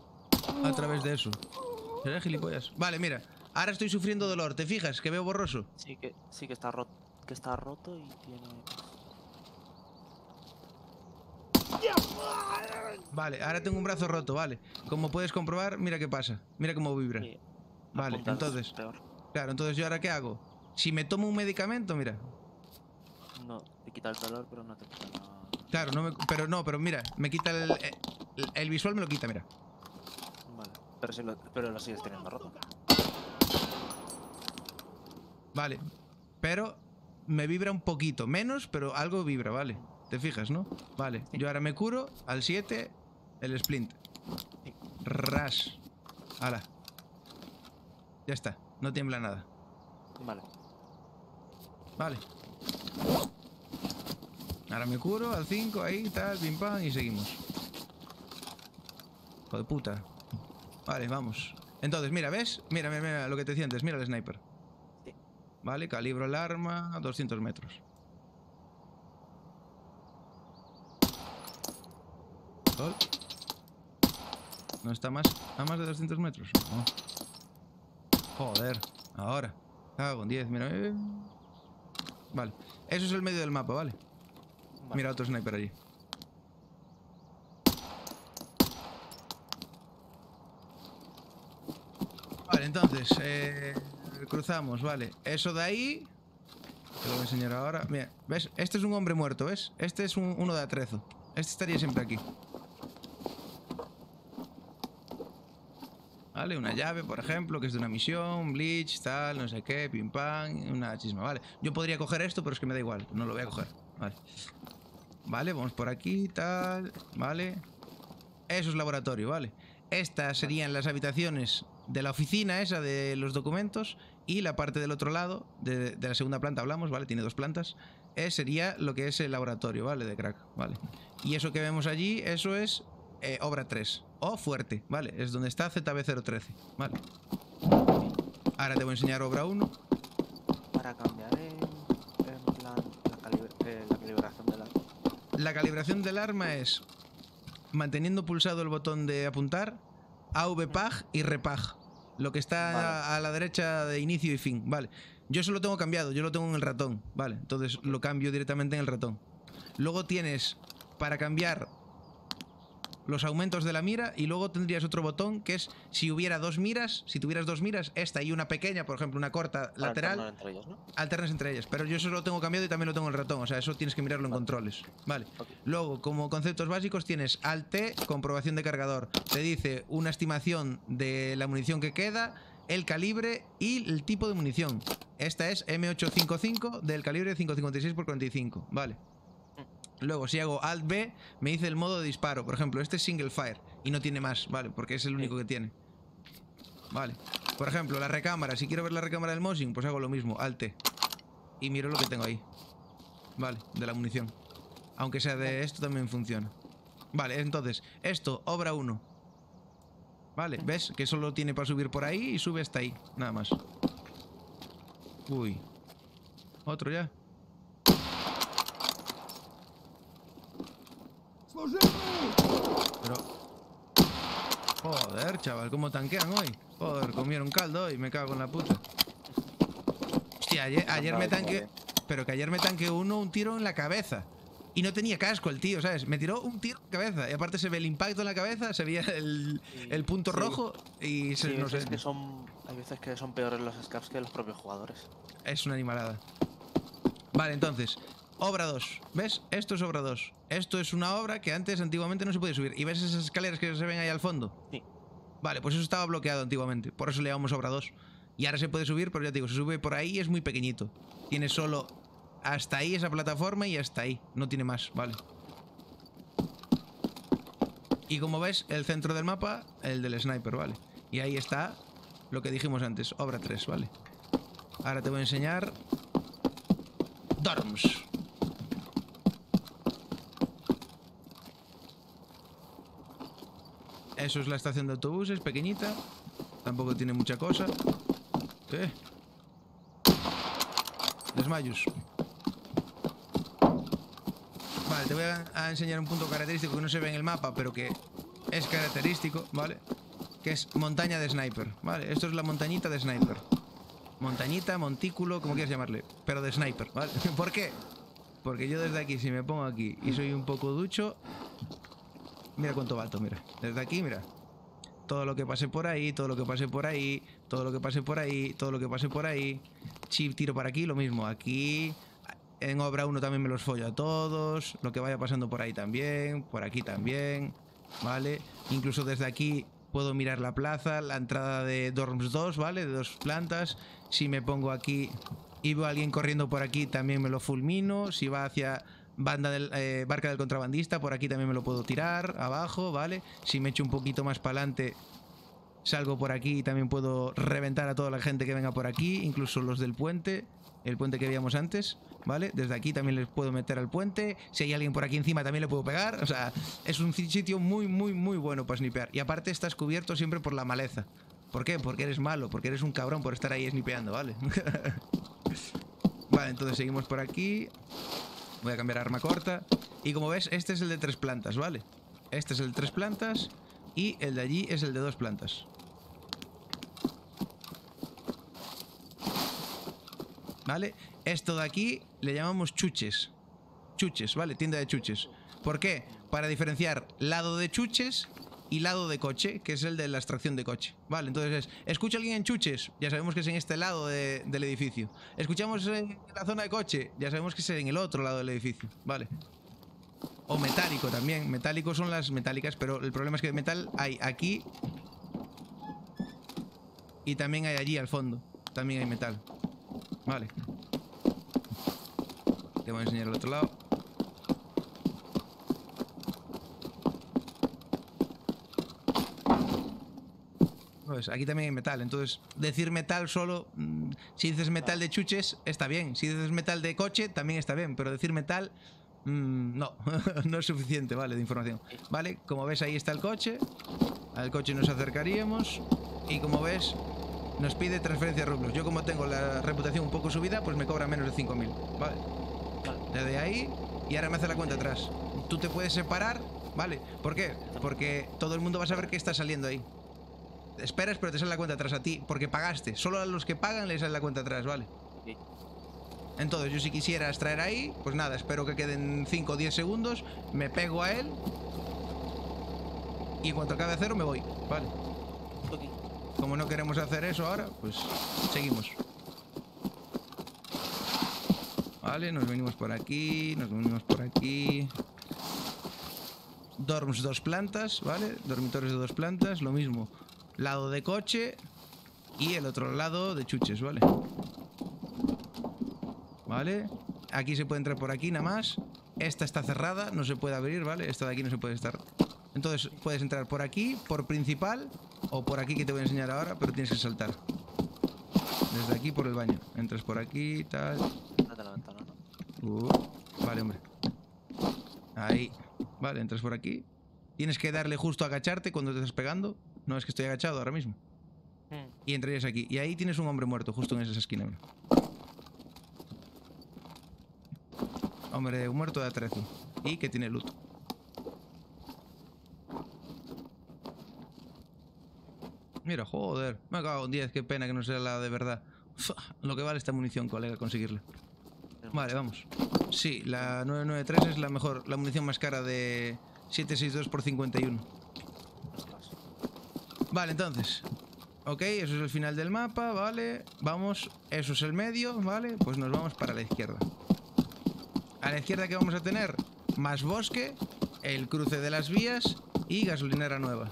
A través de eso. Será gilipollas. Vale, mira. Ahora estoy sufriendo dolor. ¿Te fijas? Que veo borroso. Sí, que, sí que, está, roto, que está roto y tiene... Vale, ahora tengo un brazo roto, vale. Como puedes comprobar, mira qué pasa. Mira cómo vibra. Vale, entonces. Claro, entonces yo ahora qué hago? Si me tomo un medicamento, mira. No, te quita el calor, pero no te quita nada. Claro, no pero no, pero mira, me quita el, el, visual, me lo quita, mira. Vale, pero, si lo, pero lo sigues teniendo roto. Vale, pero me vibra un poquito, menos, pero algo vibra, vale. Te fijas, ¿no? Vale, yo ahora me curo al 7 el splint. Ras. Ala. Ya está, no tiembla nada. Vale. Vale. Ahora me curo al 5, ahí, tal, pim pam, y seguimos. Hijo puta. Vale, vamos. Entonces, mira, ¿ves? Mira, mira, mira lo que te sientes, mira el sniper. Vale, calibro el arma a 200 metros. ¿No está más a más de 200 metros? Joder, ahora. Ah, con 10, mira. Eh. Vale, eso es el medio del mapa, vale. Mira otro sniper allí. Vale, entonces, eh, cruzamos, vale. Eso de ahí... Te lo voy a enseñar ahora. Mira, ¿ves? Este es un hombre muerto, ¿ves? Este es uno de atrezo. Este estaría siempre aquí. ¿vale? Una llave, por ejemplo, que es de una misión, Bleach, tal, no sé qué, pim pam, una chisma, ¿vale? Yo podría coger esto, pero es que me da igual, no lo voy a coger, ¿vale? Vale, vamos por aquí, tal, ¿vale? Eso es laboratorio, ¿vale? Estas serían las habitaciones de la oficina esa de los documentos y la parte del otro lado, de, la segunda planta hablamos, ¿vale? Tiene dos plantas. sería lo que es el laboratorio, ¿vale? De crack, ¿vale? Y eso que vemos allí, eso es eh, obra 3. O fuerte, vale, es donde está ZB013. Vale. Ahora te voy a enseñar obra 1. Para cambiar plan, eh, la, calibración del arma. La calibración del arma es manteniendo pulsado el botón de apuntar, AV-PAG y REPAG. Lo que está a la derecha de inicio y fin, vale. Yo eso lo tengo cambiado, yo lo tengo en el ratón, vale. Entonces lo cambio directamente en el ratón. Luego tienes para cambiar los aumentos de la mira y luego tendrías otro botón que es si hubiera dos miras, si tuvieras dos miras, esta y una pequeña, por ejemplo, una corta lateral, alternas entre ellas. Pero yo eso lo tengo cambiado y también lo tengo en el ratón, o sea, eso tienes que mirarlo en controles. Vale. Luego, como conceptos básicos tienes alt, comprobación de cargador. Te dice una estimación de la munición que queda, el calibre y el tipo de munición. Esta es M855 del calibre 556 x 45, vale. Luego, si hago Alt-B, me dice el modo de disparo. Por ejemplo, este es Single Fire y no tiene más, ¿vale? Porque es el único que tiene. Vale. Por ejemplo, la recámara. Si quiero ver la recámara del Mosin, pues hago lo mismo, alt Y miro lo que tengo ahí. Vale, de la munición. Aunque sea de esto, también funciona. Vale, entonces, esto, obra 1. Vale, ¿ves? Que solo tiene para subir por ahí y sube hasta ahí. Nada más. Uy. Otro ya. Pero... Joder, chaval, ¿cómo tanquean hoy? Joder, comieron caldo y me cago en la puta. Hostia, ayer, me tanque... Pero que ayer me tanqueó uno un tiro en la cabeza. Y no tenía casco el tío, ¿sabes? Me tiró un tiro en la cabeza. Y aparte se ve el impacto en la cabeza, se veía el, punto rojo y no sé. Que son, hay veces que son peores los escapes que los propios jugadores. Es una animalada. Vale, entonces, obra 2. ¿Ves? Esto es obra 2. Esto es una obra que antes antiguamente no se podía subir. ¿Y ves esas escaleras que se ven ahí al fondo? Sí. Vale, pues eso estaba bloqueado antiguamente. Por eso le llamamos obra 2. Y ahora se puede subir, pero ya te digo, se sube por ahí y es muy pequeñito. Tiene solo hasta ahí esa plataforma y hasta ahí. No tiene más, vale. Y como ves, el centro del mapa, el del sniper, vale. Y ahí está lo que dijimos antes, obra 3, vale. Ahora te voy a enseñar... Dorms. Eso es la estación de autobuses, pequeñita. Tampoco tiene mucha cosa. ¿Qué? Desmayos. Vale, te voy a, a, enseñar un punto característico que no se ve en el mapa, pero que es característico, ¿vale? Que es montaña de sniper, ¿vale? Esto es la montañita de sniper. Montañita, montículo, como quieras llamarle, pero de sniper, ¿vale? ¿Por qué? Porque yo desde aquí, si me pongo aquí y soy un poco ducho, Mira cuánto bato, mira. Desde aquí, mira. Todo lo que pase por ahí, todo lo que pase por ahí, todo lo que pase por ahí, todo lo que pase por ahí. Chip, tiro para aquí, lo mismo. Aquí, en obra 1 también me los follo a todos. Lo que vaya pasando por ahí también, por aquí también. ¿Vale? Incluso desde aquí puedo mirar la plaza, la entrada de Dorms 2, ¿vale? De dos plantas. Si me pongo aquí y veo a alguien corriendo por aquí, también me lo fulmino. Si va hacia Banda del, eh, barca del contrabandista, por aquí también me lo puedo tirar, abajo, ¿vale? Si me echo un poquito más para adelante, salgo por aquí y también puedo reventar a toda la gente que venga por aquí, incluso los del puente, el puente que veíamos antes, ¿vale? Desde aquí también les puedo meter al puente, si hay alguien por aquí encima también le puedo pegar, o sea, es un sitio muy, muy, muy bueno para snipear. Y aparte estás cubierto siempre por la maleza. ¿Por qué? Porque eres malo, porque eres un cabrón por estar ahí snipeando, ¿vale? vale, entonces seguimos por aquí... Voy a cambiar arma corta. Y como ves, este es el de tres plantas, ¿vale? Este es el de tres plantas y el de allí es el de dos plantas. ¿Vale? Esto de aquí le llamamos chuches. Chuches, ¿vale? Tienda de chuches. ¿Por qué? Para diferenciar lado de chuches y lado de coche, que es el de la extracción de coche. Vale, entonces es, ¿escucha alguien en chuches? Ya sabemos que es en este lado del edificio. ¿Escuchamos en la zona de coche? Ya sabemos que es en el otro lado del edificio. Vale. O metálico también. Metálico son las metálicas, pero el problema es que metal hay aquí. Y también hay allí al fondo. También hay metal. Vale. Te voy a enseñar el otro lado. aquí también hay metal. Entonces, decir metal solo, mm, si dices metal de chuches, está bien. Si dices metal de coche, también está bien. Pero decir metal, mm, no, no es suficiente, ¿vale? De información. ¿Vale? Como ves, ahí está el coche. Al coche nos acercaríamos. Y como ves, nos pide transferencia de rublos. Yo como tengo la reputación un poco subida, pues me cobra menos de 5.000, ¿vale? Desde ahí, y ahora me hace la cuenta atrás. Tú te puedes separar, ¿vale? ¿Por qué? Porque todo el mundo va a saber que está saliendo ahí esperas, pero te sale la cuenta atrás a ti, porque pagaste. Solo a los que pagan les sale la cuenta atrás, ¿vale? Entonces, yo si quisiera extraer ahí, pues nada, espero que queden 5 o 10 segundos, me pego a él y en cuanto acabe a cero me voy, ¿vale? Como no queremos hacer eso ahora, pues seguimos. Vale, nos venimos por aquí, nos venimos por aquí. Dorms dos plantas, ¿vale? Dormitorios de dos plantas, lo mismo lado de coche y el otro lado de chuches, ¿vale? ¿Vale? Aquí se puede entrar por aquí nada más. Esta está cerrada, no se puede abrir, ¿vale? Esta de aquí no se puede estar. Entonces puedes entrar por aquí, por principal o por aquí que te voy a enseñar ahora, pero tienes que saltar. Desde aquí por el baño. Entras por aquí, tal. Uh, vale, hombre. Ahí. Vale, entras por aquí. Tienes que darle justo a agacharte cuando te estás pegando. No, es que estoy agachado ahora mismo. Hmm. Y entrarías aquí. Y ahí tienes un hombre muerto, justo en esa esquina. Hombre, un muerto de A13 Y que tiene luto. Mira, joder. Me cagado un 10. Qué pena que no sea la de verdad. lo que vale esta munición, colega, conseguirla. Vale, vamos. Sí, la 993 es la mejor, la munición más cara de 762 por 51. Vale, entonces. Ok, eso es el final del mapa, vale. Vamos, eso es el medio, vale. Pues nos vamos para la izquierda. A la izquierda que vamos a tener más bosque, el cruce de las vías y gasolinera nueva.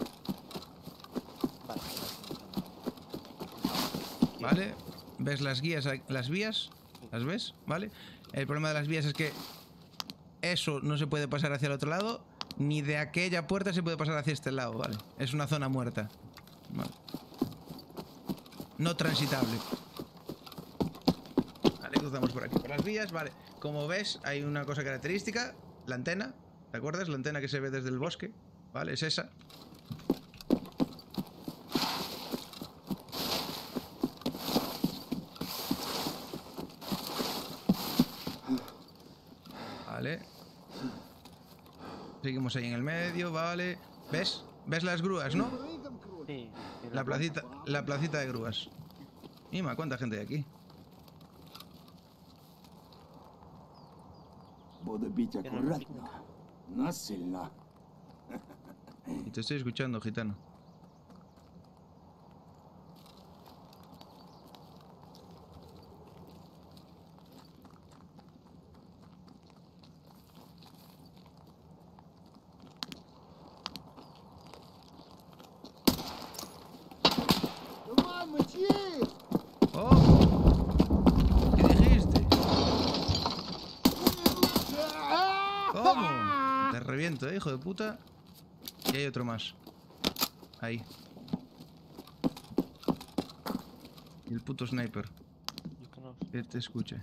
Vale, ¿ves las guías, las vías? ¿Las ves? Vale. El problema de las vías es que eso no se puede pasar hacia el otro lado, ni de aquella puerta se puede pasar hacia este lado, vale. Es una zona muerta. No transitable. Vale, cruzamos por aquí, por las vías. Vale, como ves, hay una cosa característica. La antena, ¿te acuerdas? La antena que se ve desde el bosque. Vale, es esa. Vale. Seguimos ahí en el medio, vale. ¿Ves? ¿Ves las grúas, no? La placita, la placita de grúas. Mima, ¿cuánta gente hay aquí? te estoy escuchando, gitano. hijo de puta. Y hay otro más. Ahí. el puto sniper. Que te escuche.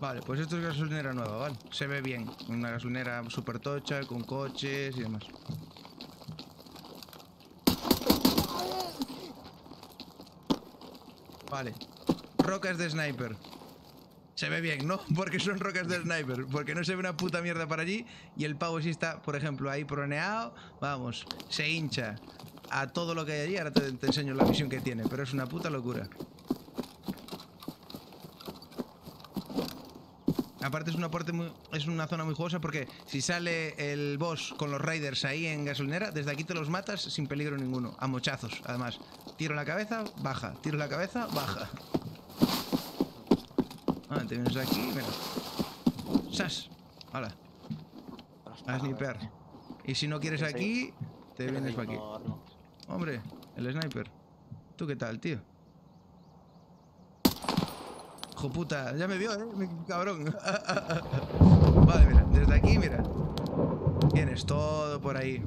Vale, pues esto es gasolinera nueva, ¿vale? Se ve bien. Una gasolinera super tocha, con coches y demás. Vale. Rocas de sniper. Se ve bien, ¿no? Porque son rocas de sniper. Porque no se ve una puta mierda para allí. Y el pavo sí está, por ejemplo, ahí proneado. Vamos, se hincha a todo lo que hay allí. Ahora te, te enseño la visión que tiene. Pero es una puta locura. Aparte es una, muy, es una zona muy jugosa porque si sale el boss con los raiders ahí en gasolinera, desde aquí te los matas sin peligro ninguno, a mochazos, además. Tiro la cabeza, baja. Tiro la cabeza, baja. Ah, te vienes aquí, mira. ¡Sas! Hola. A sniper. Y si no quieres aquí, te vienes para aquí. Hombre, el sniper. ¿Tú qué tal, tío? Hijo puta, ya me vio, eh, cabrón. vale, mira, desde aquí, mira. Tienes todo por ahí.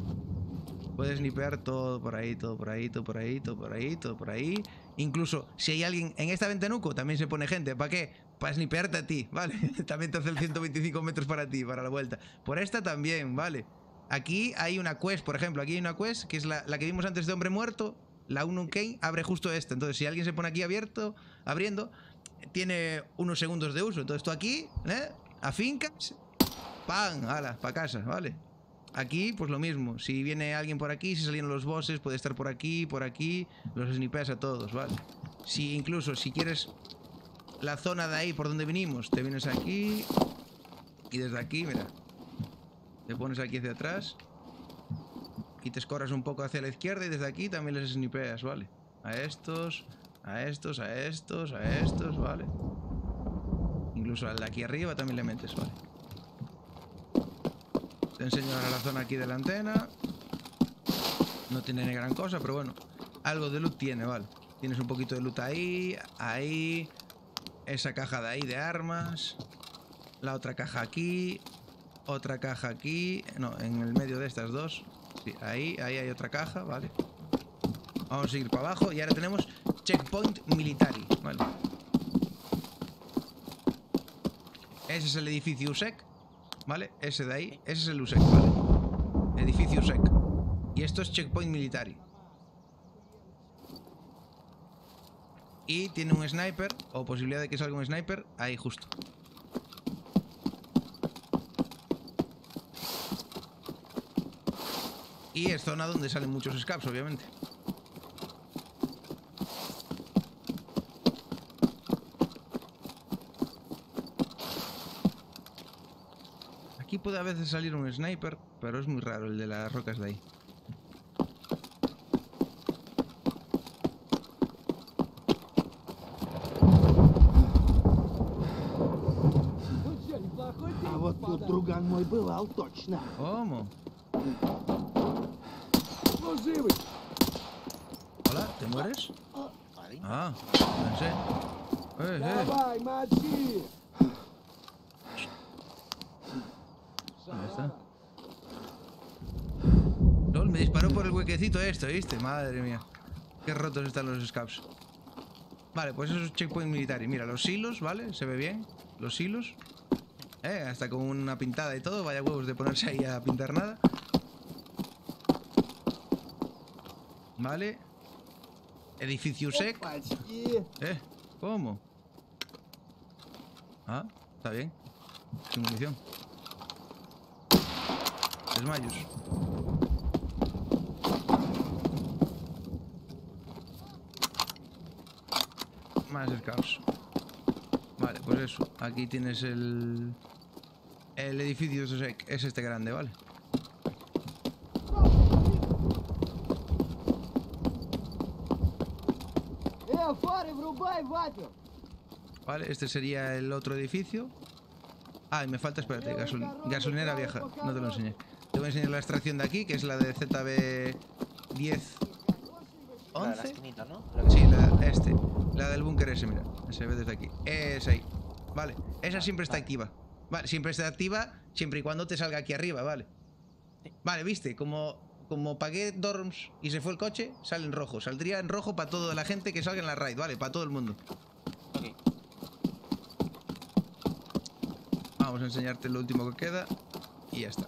Puedes nipear todo por ahí, todo por ahí, todo por ahí, todo por ahí, todo por ahí. Incluso si hay alguien en esta ventanuco, también se pone gente. ¿Para qué? Para snipearte a ti, ¿vale? también te hace el 125 metros para ti, para la vuelta. Por esta también, ¿vale? Aquí hay una quest, por ejemplo. Aquí hay una quest que es la, la que vimos antes de Hombre Muerto. La Unun Kane abre justo esta. Entonces, si alguien se pone aquí abierto, abriendo, tiene unos segundos de uso. Entonces esto aquí, ¿eh? A fincas, ¡pam! ¡Hala! Para casa, ¿vale? Aquí, pues lo mismo. Si viene alguien por aquí, si salieron los bosses, puede estar por aquí, por aquí. Los snipeas a todos, ¿vale? Si incluso, si quieres la zona de ahí por donde vinimos, te vienes aquí. Y desde aquí, mira. Te pones aquí hacia atrás. Y te escorras un poco hacia la izquierda y desde aquí también les snipeas, ¿vale? A estos, a estos, a estos, a estos, vale. Incluso al de aquí arriba también le metes, vale. Te enseño ahora la zona aquí de la antena. No tiene ni gran cosa, pero bueno. Algo de loot tiene, vale. Tienes un poquito de loot ahí, ahí. Esa caja de ahí de armas. La otra caja aquí. Otra caja aquí. No, en el medio de estas dos. Sí, ahí, ahí hay otra caja, vale. Vamos a seguir para abajo y ahora tenemos Checkpoint Military. Vale. Ese es el edificio USEC. ¿Vale? Ese de ahí. Ese es el USEC, ¿vale? Edificio USEC. Y esto es Checkpoint Military. Y tiene un sniper, o posibilidad de que salga un sniper, ahí justo. Y es zona donde salen muchos scaps, obviamente. Aquí puede a veces salir un sniper, pero es muy raro el de las rocas de ahí. ¿Cómo? Hola, ¿te mueres? Ah, ah no sé. Eh, eh. esto, ¿viste? Madre mía. Qué rotos están los scabs. Vale, pues eso es checkpoint militar. Y mira, los hilos, ¿vale? Se ve bien. Los hilos. Eh, hasta con una pintada y todo. Vaya huevos de ponerse ahí a pintar nada. Vale. Edificio sec. Eh, ¿cómo? Ah, está bien. Sin munición. Desmayos. Más el caos. Vale, pues eso. Aquí tienes el... El edificio es este grande, ¿vale? Vale, este sería el otro edificio. Ah, y me falta, espérate, gasolinera vieja. No te lo enseñé. Te voy a enseñar la extracción de aquí, que es la de ZB10. 11. La este. La del búnker ese, mira. Se ve desde aquí. Esa ahí. Vale. Esa siempre está activa. Vale, siempre está activa, siempre y cuando te salga aquí arriba, vale. Vale, viste, como, como pagué dorms y se fue el coche, sale en rojo. Saldría en rojo para toda la gente que salga en la raid, vale, para todo el mundo. Ok. Vamos a enseñarte lo último que queda y ya está.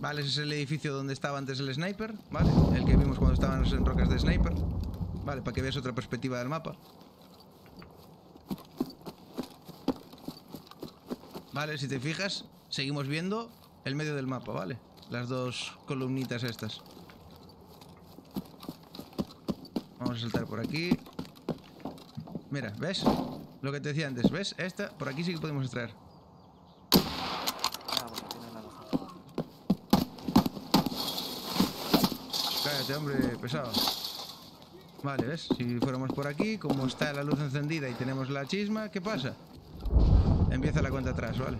Vale, ese es el edificio donde estaba antes el sniper, ¿vale? El que vimos cuando estaban en rocas de sniper. Vale, para que veas otra perspectiva del mapa. Vale, si te fijas, seguimos viendo el medio del mapa, ¿vale? Las dos columnitas estas. Vamos a saltar por aquí. Mira, ¿ves? Lo que te decía antes, ¿ves? Esta, por aquí sí que podemos extraer. hombre, pesado. Vale, ¿ves? Si fuéramos por aquí, como está la luz encendida y tenemos la chisma, ¿qué pasa? Empieza la cuenta atrás, ¿vale?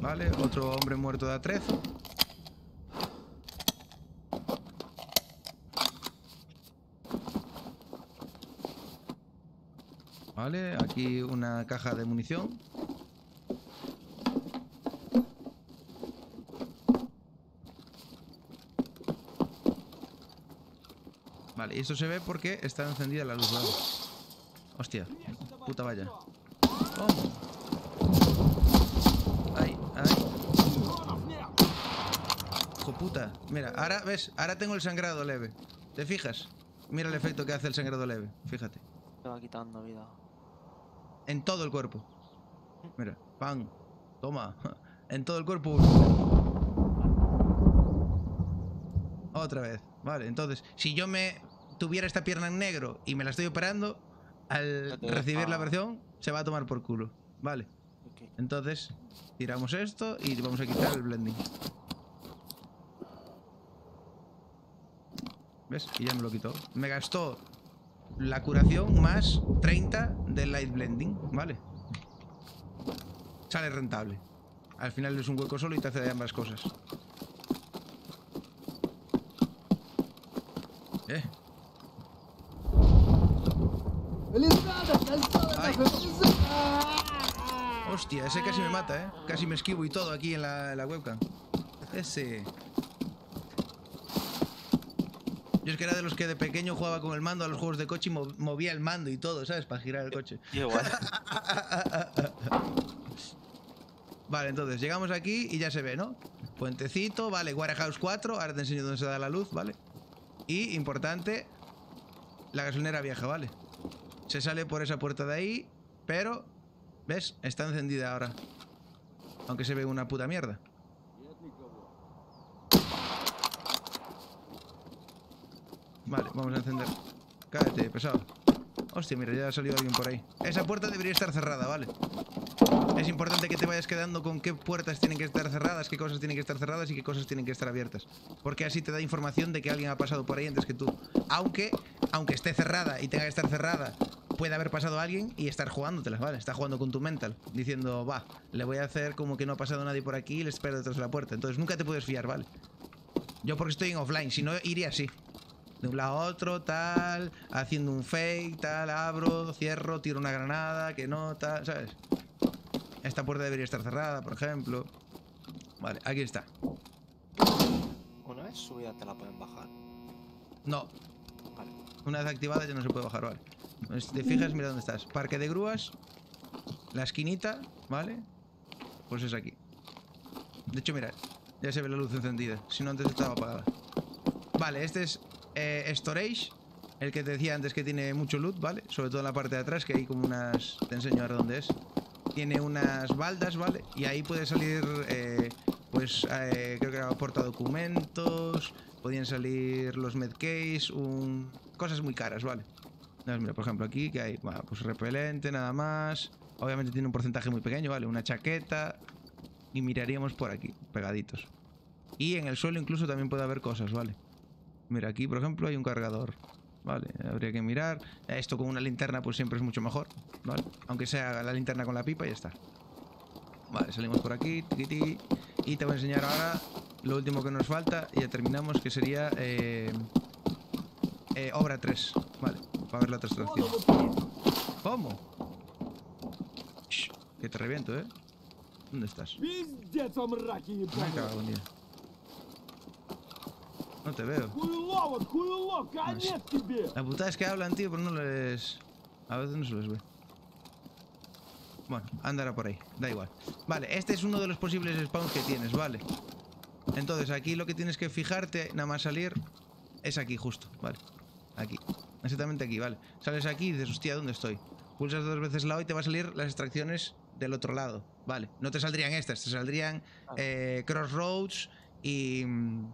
Vale, otro hombre muerto de atrezo. Vale, aquí una caja de munición. y esto se ve porque está encendida la luz. Hostia, puta vaya. ¡Oh! ¡Ay, ay! hijo puta! Mira, ahora, ¿ves? Ahora tengo el sangrado leve. ¿Te fijas? Mira el efecto que hace el sangrado leve. Fíjate. Te va quitando vida. En todo el cuerpo. Mira, pan. Toma. En todo el cuerpo. Otra vez. Vale, entonces, si yo me tuviera esta pierna en negro y me la estoy operando, al recibir la versión se va a tomar por culo. Vale. Entonces, tiramos esto y vamos a quitar el blending. ¿Ves? Y ya me lo quitó. Me gastó la curación más 30 del light blending, ¿vale? Sale rentable. Al final es un hueco solo y te hace de ambas cosas. Eh, Hostia, ese casi me mata, ¿eh? Casi me esquivo y todo aquí en la, la webcam. Ese... Yo es que era de los que de pequeño jugaba con el mando a los juegos de coche y movía el mando y todo, ¿sabes? Para girar el coche. vale, entonces, llegamos aquí y ya se ve, ¿no? Puentecito, vale, Warehouse 4, ahora te enseño dónde se da la luz, ¿vale? Y, importante, la gasolinera vieja, ¿vale? Se sale por esa puerta de ahí, pero... ¿Ves? Está encendida ahora. Aunque se ve una puta mierda. Vale, vamos a encender. Cállate, pesado. Hostia, mira, ya ha salido alguien por ahí. Esa puerta debería estar cerrada, vale. Es importante que te vayas quedando con qué puertas tienen que estar cerradas, qué cosas tienen que estar cerradas y qué cosas tienen que estar abiertas. Porque así te da información de que alguien ha pasado por ahí antes que tú. Aunque, aunque esté cerrada y tenga que estar cerrada, puede haber pasado alguien y estar jugándotelas, ¿vale? Está jugando con tu mental, diciendo, va, le voy a hacer como que no ha pasado nadie por aquí y le espero detrás de la puerta. Entonces nunca te puedes fiar, ¿vale? Yo porque estoy en offline, si no iría así. De un lado a otro, tal, haciendo un fake, tal, abro, cierro, tiro una granada, que no, tal, ¿sabes? Esta puerta debería estar cerrada, por ejemplo. Vale, aquí está. Una vez subida te la pueden bajar. No. Una vez activada ya no se puede bajar, vale. Si pues, te fijas, mira dónde estás. Parque de grúas. La esquinita, ¿vale? Pues es aquí. De hecho, mira, ya se ve la luz encendida. Si no, antes estaba apagada. Vale, este es eh, Storage. El que te decía antes que tiene mucho luz, ¿vale? Sobre todo en la parte de atrás, que hay como unas... Te enseño ahora dónde es tiene unas baldas, ¿vale? Y ahí puede salir, eh, pues eh, creo que era porta documentos, podían salir los medcase, un... cosas muy caras, ¿vale? por ejemplo, aquí que hay, pues repelente, nada más. Obviamente tiene un porcentaje muy pequeño, ¿vale? Una chaqueta. Y miraríamos por aquí, pegaditos. Y en el suelo incluso también puede haber cosas, ¿vale? Mira, aquí por ejemplo hay un cargador. ¿vale? Habría que mirar. Esto con una linterna pues siempre es mucho mejor, Aunque sea la linterna con la pipa y ya está. Vale, salimos por aquí, Y te voy a enseñar ahora lo último que nos falta y ya terminamos, que sería eh, eh, obra 3, ¿vale? Para ver la transacción. ¿Cómo? Shh, que te reviento, ¿eh? ¿Dónde estás? Me cago día. No te veo. La putada es que hablan, tío, pero no les... A veces no se les ve. Bueno, andará por ahí, da igual. Vale, este es uno de los posibles spawns que tienes, vale. Entonces, aquí lo que tienes que fijarte, nada más salir, es aquí justo, vale. Aquí, exactamente aquí, vale. Sales aquí y dices, hostia, ¿dónde estoy? Pulsas dos veces la O y te van a salir las extracciones del otro lado, vale. No te saldrían estas, te saldrían ah. eh, Crossroads y... Mm,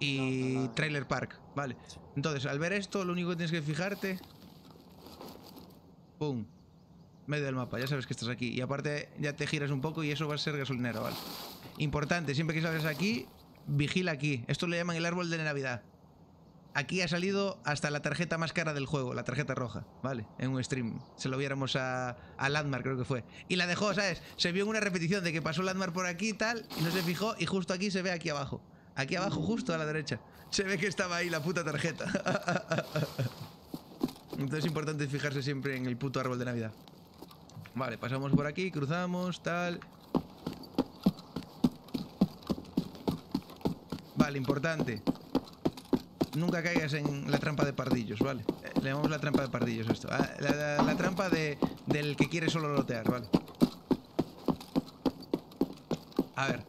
y Trailer Park, vale. Entonces, al ver esto, lo único que tienes que fijarte... ¡Pum! Medio del mapa, ya sabes que estás aquí. Y aparte ya te giras un poco y eso va a ser gasolinero vale. Importante, siempre que salgas aquí, vigila aquí. Esto le llaman el árbol de Navidad. Aquí ha salido hasta la tarjeta más cara del juego, la tarjeta roja, ¿vale? En un stream. Se lo viéramos a, a Landmark, creo que fue. Y la dejó, ¿sabes? Se vio en una repetición de que pasó Landmark por aquí y tal, y no se fijó, y justo aquí se ve aquí abajo. Aquí abajo, justo a la derecha. Se ve que estaba ahí la puta tarjeta. Entonces es importante fijarse siempre en el puto árbol de Navidad. Vale, pasamos por aquí, cruzamos, tal... Vale, importante. Nunca caigas en la trampa de pardillos, ¿vale? Eh, le llamamos la trampa de pardillos a esto. Ah, la, la trampa de, del que quiere solo lotear, ¿vale? A ver,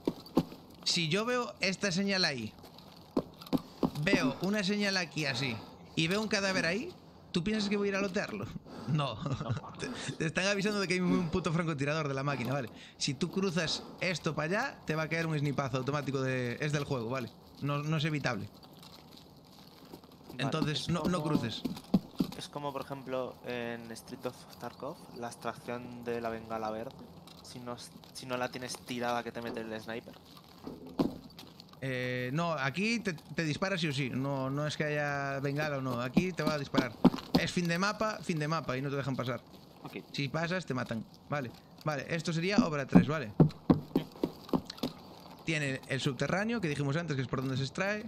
si yo veo esta señal ahí, veo una señal aquí así, y veo un cadáver ahí, ¿tú piensas que voy a ir a lotearlo? No. te, están avisando de que hay un puto francotirador de la máquina, ¿vale? Si tú cruzas esto para allá, te va a caer un snipazo automático de... Es del juego, ¿vale? No, es evitable. Entonces, no, cruces. Es como, por ejemplo, en Street of Tarkov, la extracción de la bengala verde. Si no, si no la tienes tirada que te mete el sniper. Eh, no, aquí te, disparas sí o sí. No, no es que haya bengala o no. Aquí te va a disparar. Es fin de mapa, fin de mapa y no te dejan pasar. Si pasas, te matan. Vale, vale. Esto sería obra 3, vale. Tiene el subterráneo, que dijimos antes que es por donde se extrae.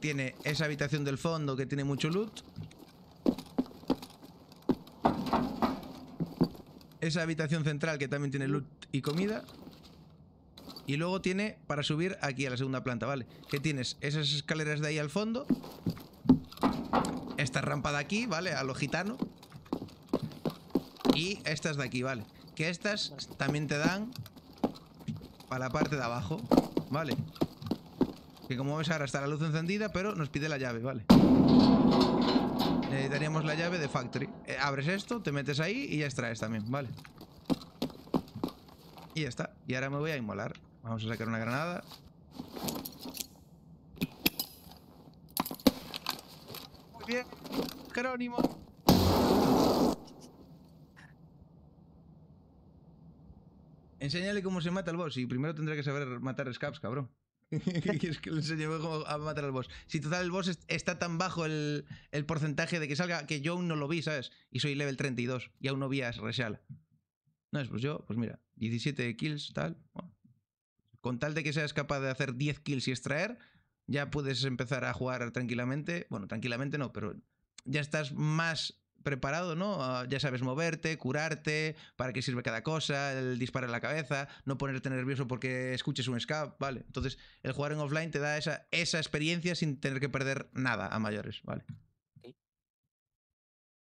Tiene esa habitación del fondo que tiene mucho loot. Esa habitación central que también tiene loot y comida. Y luego tiene para subir aquí a la segunda planta, ¿vale? Que tienes esas escaleras de ahí al fondo. Esta rampa de aquí, ¿vale? A lo gitano. Y estas de aquí, ¿vale? Que estas también te dan para la parte de abajo, ¿vale? Que como ves ahora está la luz encendida, pero nos pide la llave, ¿vale? Necesitaríamos la llave de Factory. Eh, abres esto, te metes ahí y ya extraes también, ¿vale? Y ya está. Y ahora me voy a inmolar. Vamos a sacar una granada. Muy bien, Jerónimo. Enseñale cómo se mata el boss y primero tendrá que saber matar scaps, cabrón. ¿Quieres que le enseñe cómo a matar al boss? Si total el boss está tan bajo el, el, porcentaje de que salga que yo aún no lo vi, ¿sabes? Y soy level 32 y aún no vi a Reshal. No, pues yo, pues mira, 17 kills, tal. Bueno. Con tal de que seas capaz de hacer 10 kills y extraer, ya puedes empezar a jugar tranquilamente. Bueno, tranquilamente no, pero ya estás más preparado, ¿no? Ah, ya sabes moverte, curarte, para qué sirve cada cosa, el disparo en la cabeza, no ponerte nervioso porque escuches un scap, ¿vale? Entonces, el jugar en offline te da esa, esa experiencia sin tener que perder nada a mayores, ¿vale?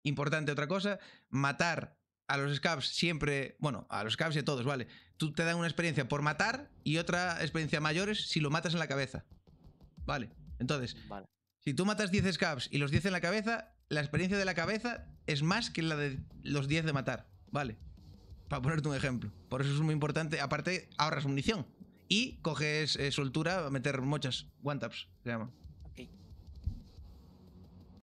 Importante otra cosa, matar a los scabs siempre, bueno, a los scabs y a todos, vale. Tú te dan una experiencia por matar y otra experiencia es si lo matas en la cabeza. Vale, entonces, si tú matas 10 scabs y los 10 en la cabeza, la experiencia de la cabeza es más que la de los 10 de matar, vale. Para ponerte un ejemplo. Por eso es muy importante, aparte ahorras munición y coges eh, soltura a meter muchas one taps, se llama.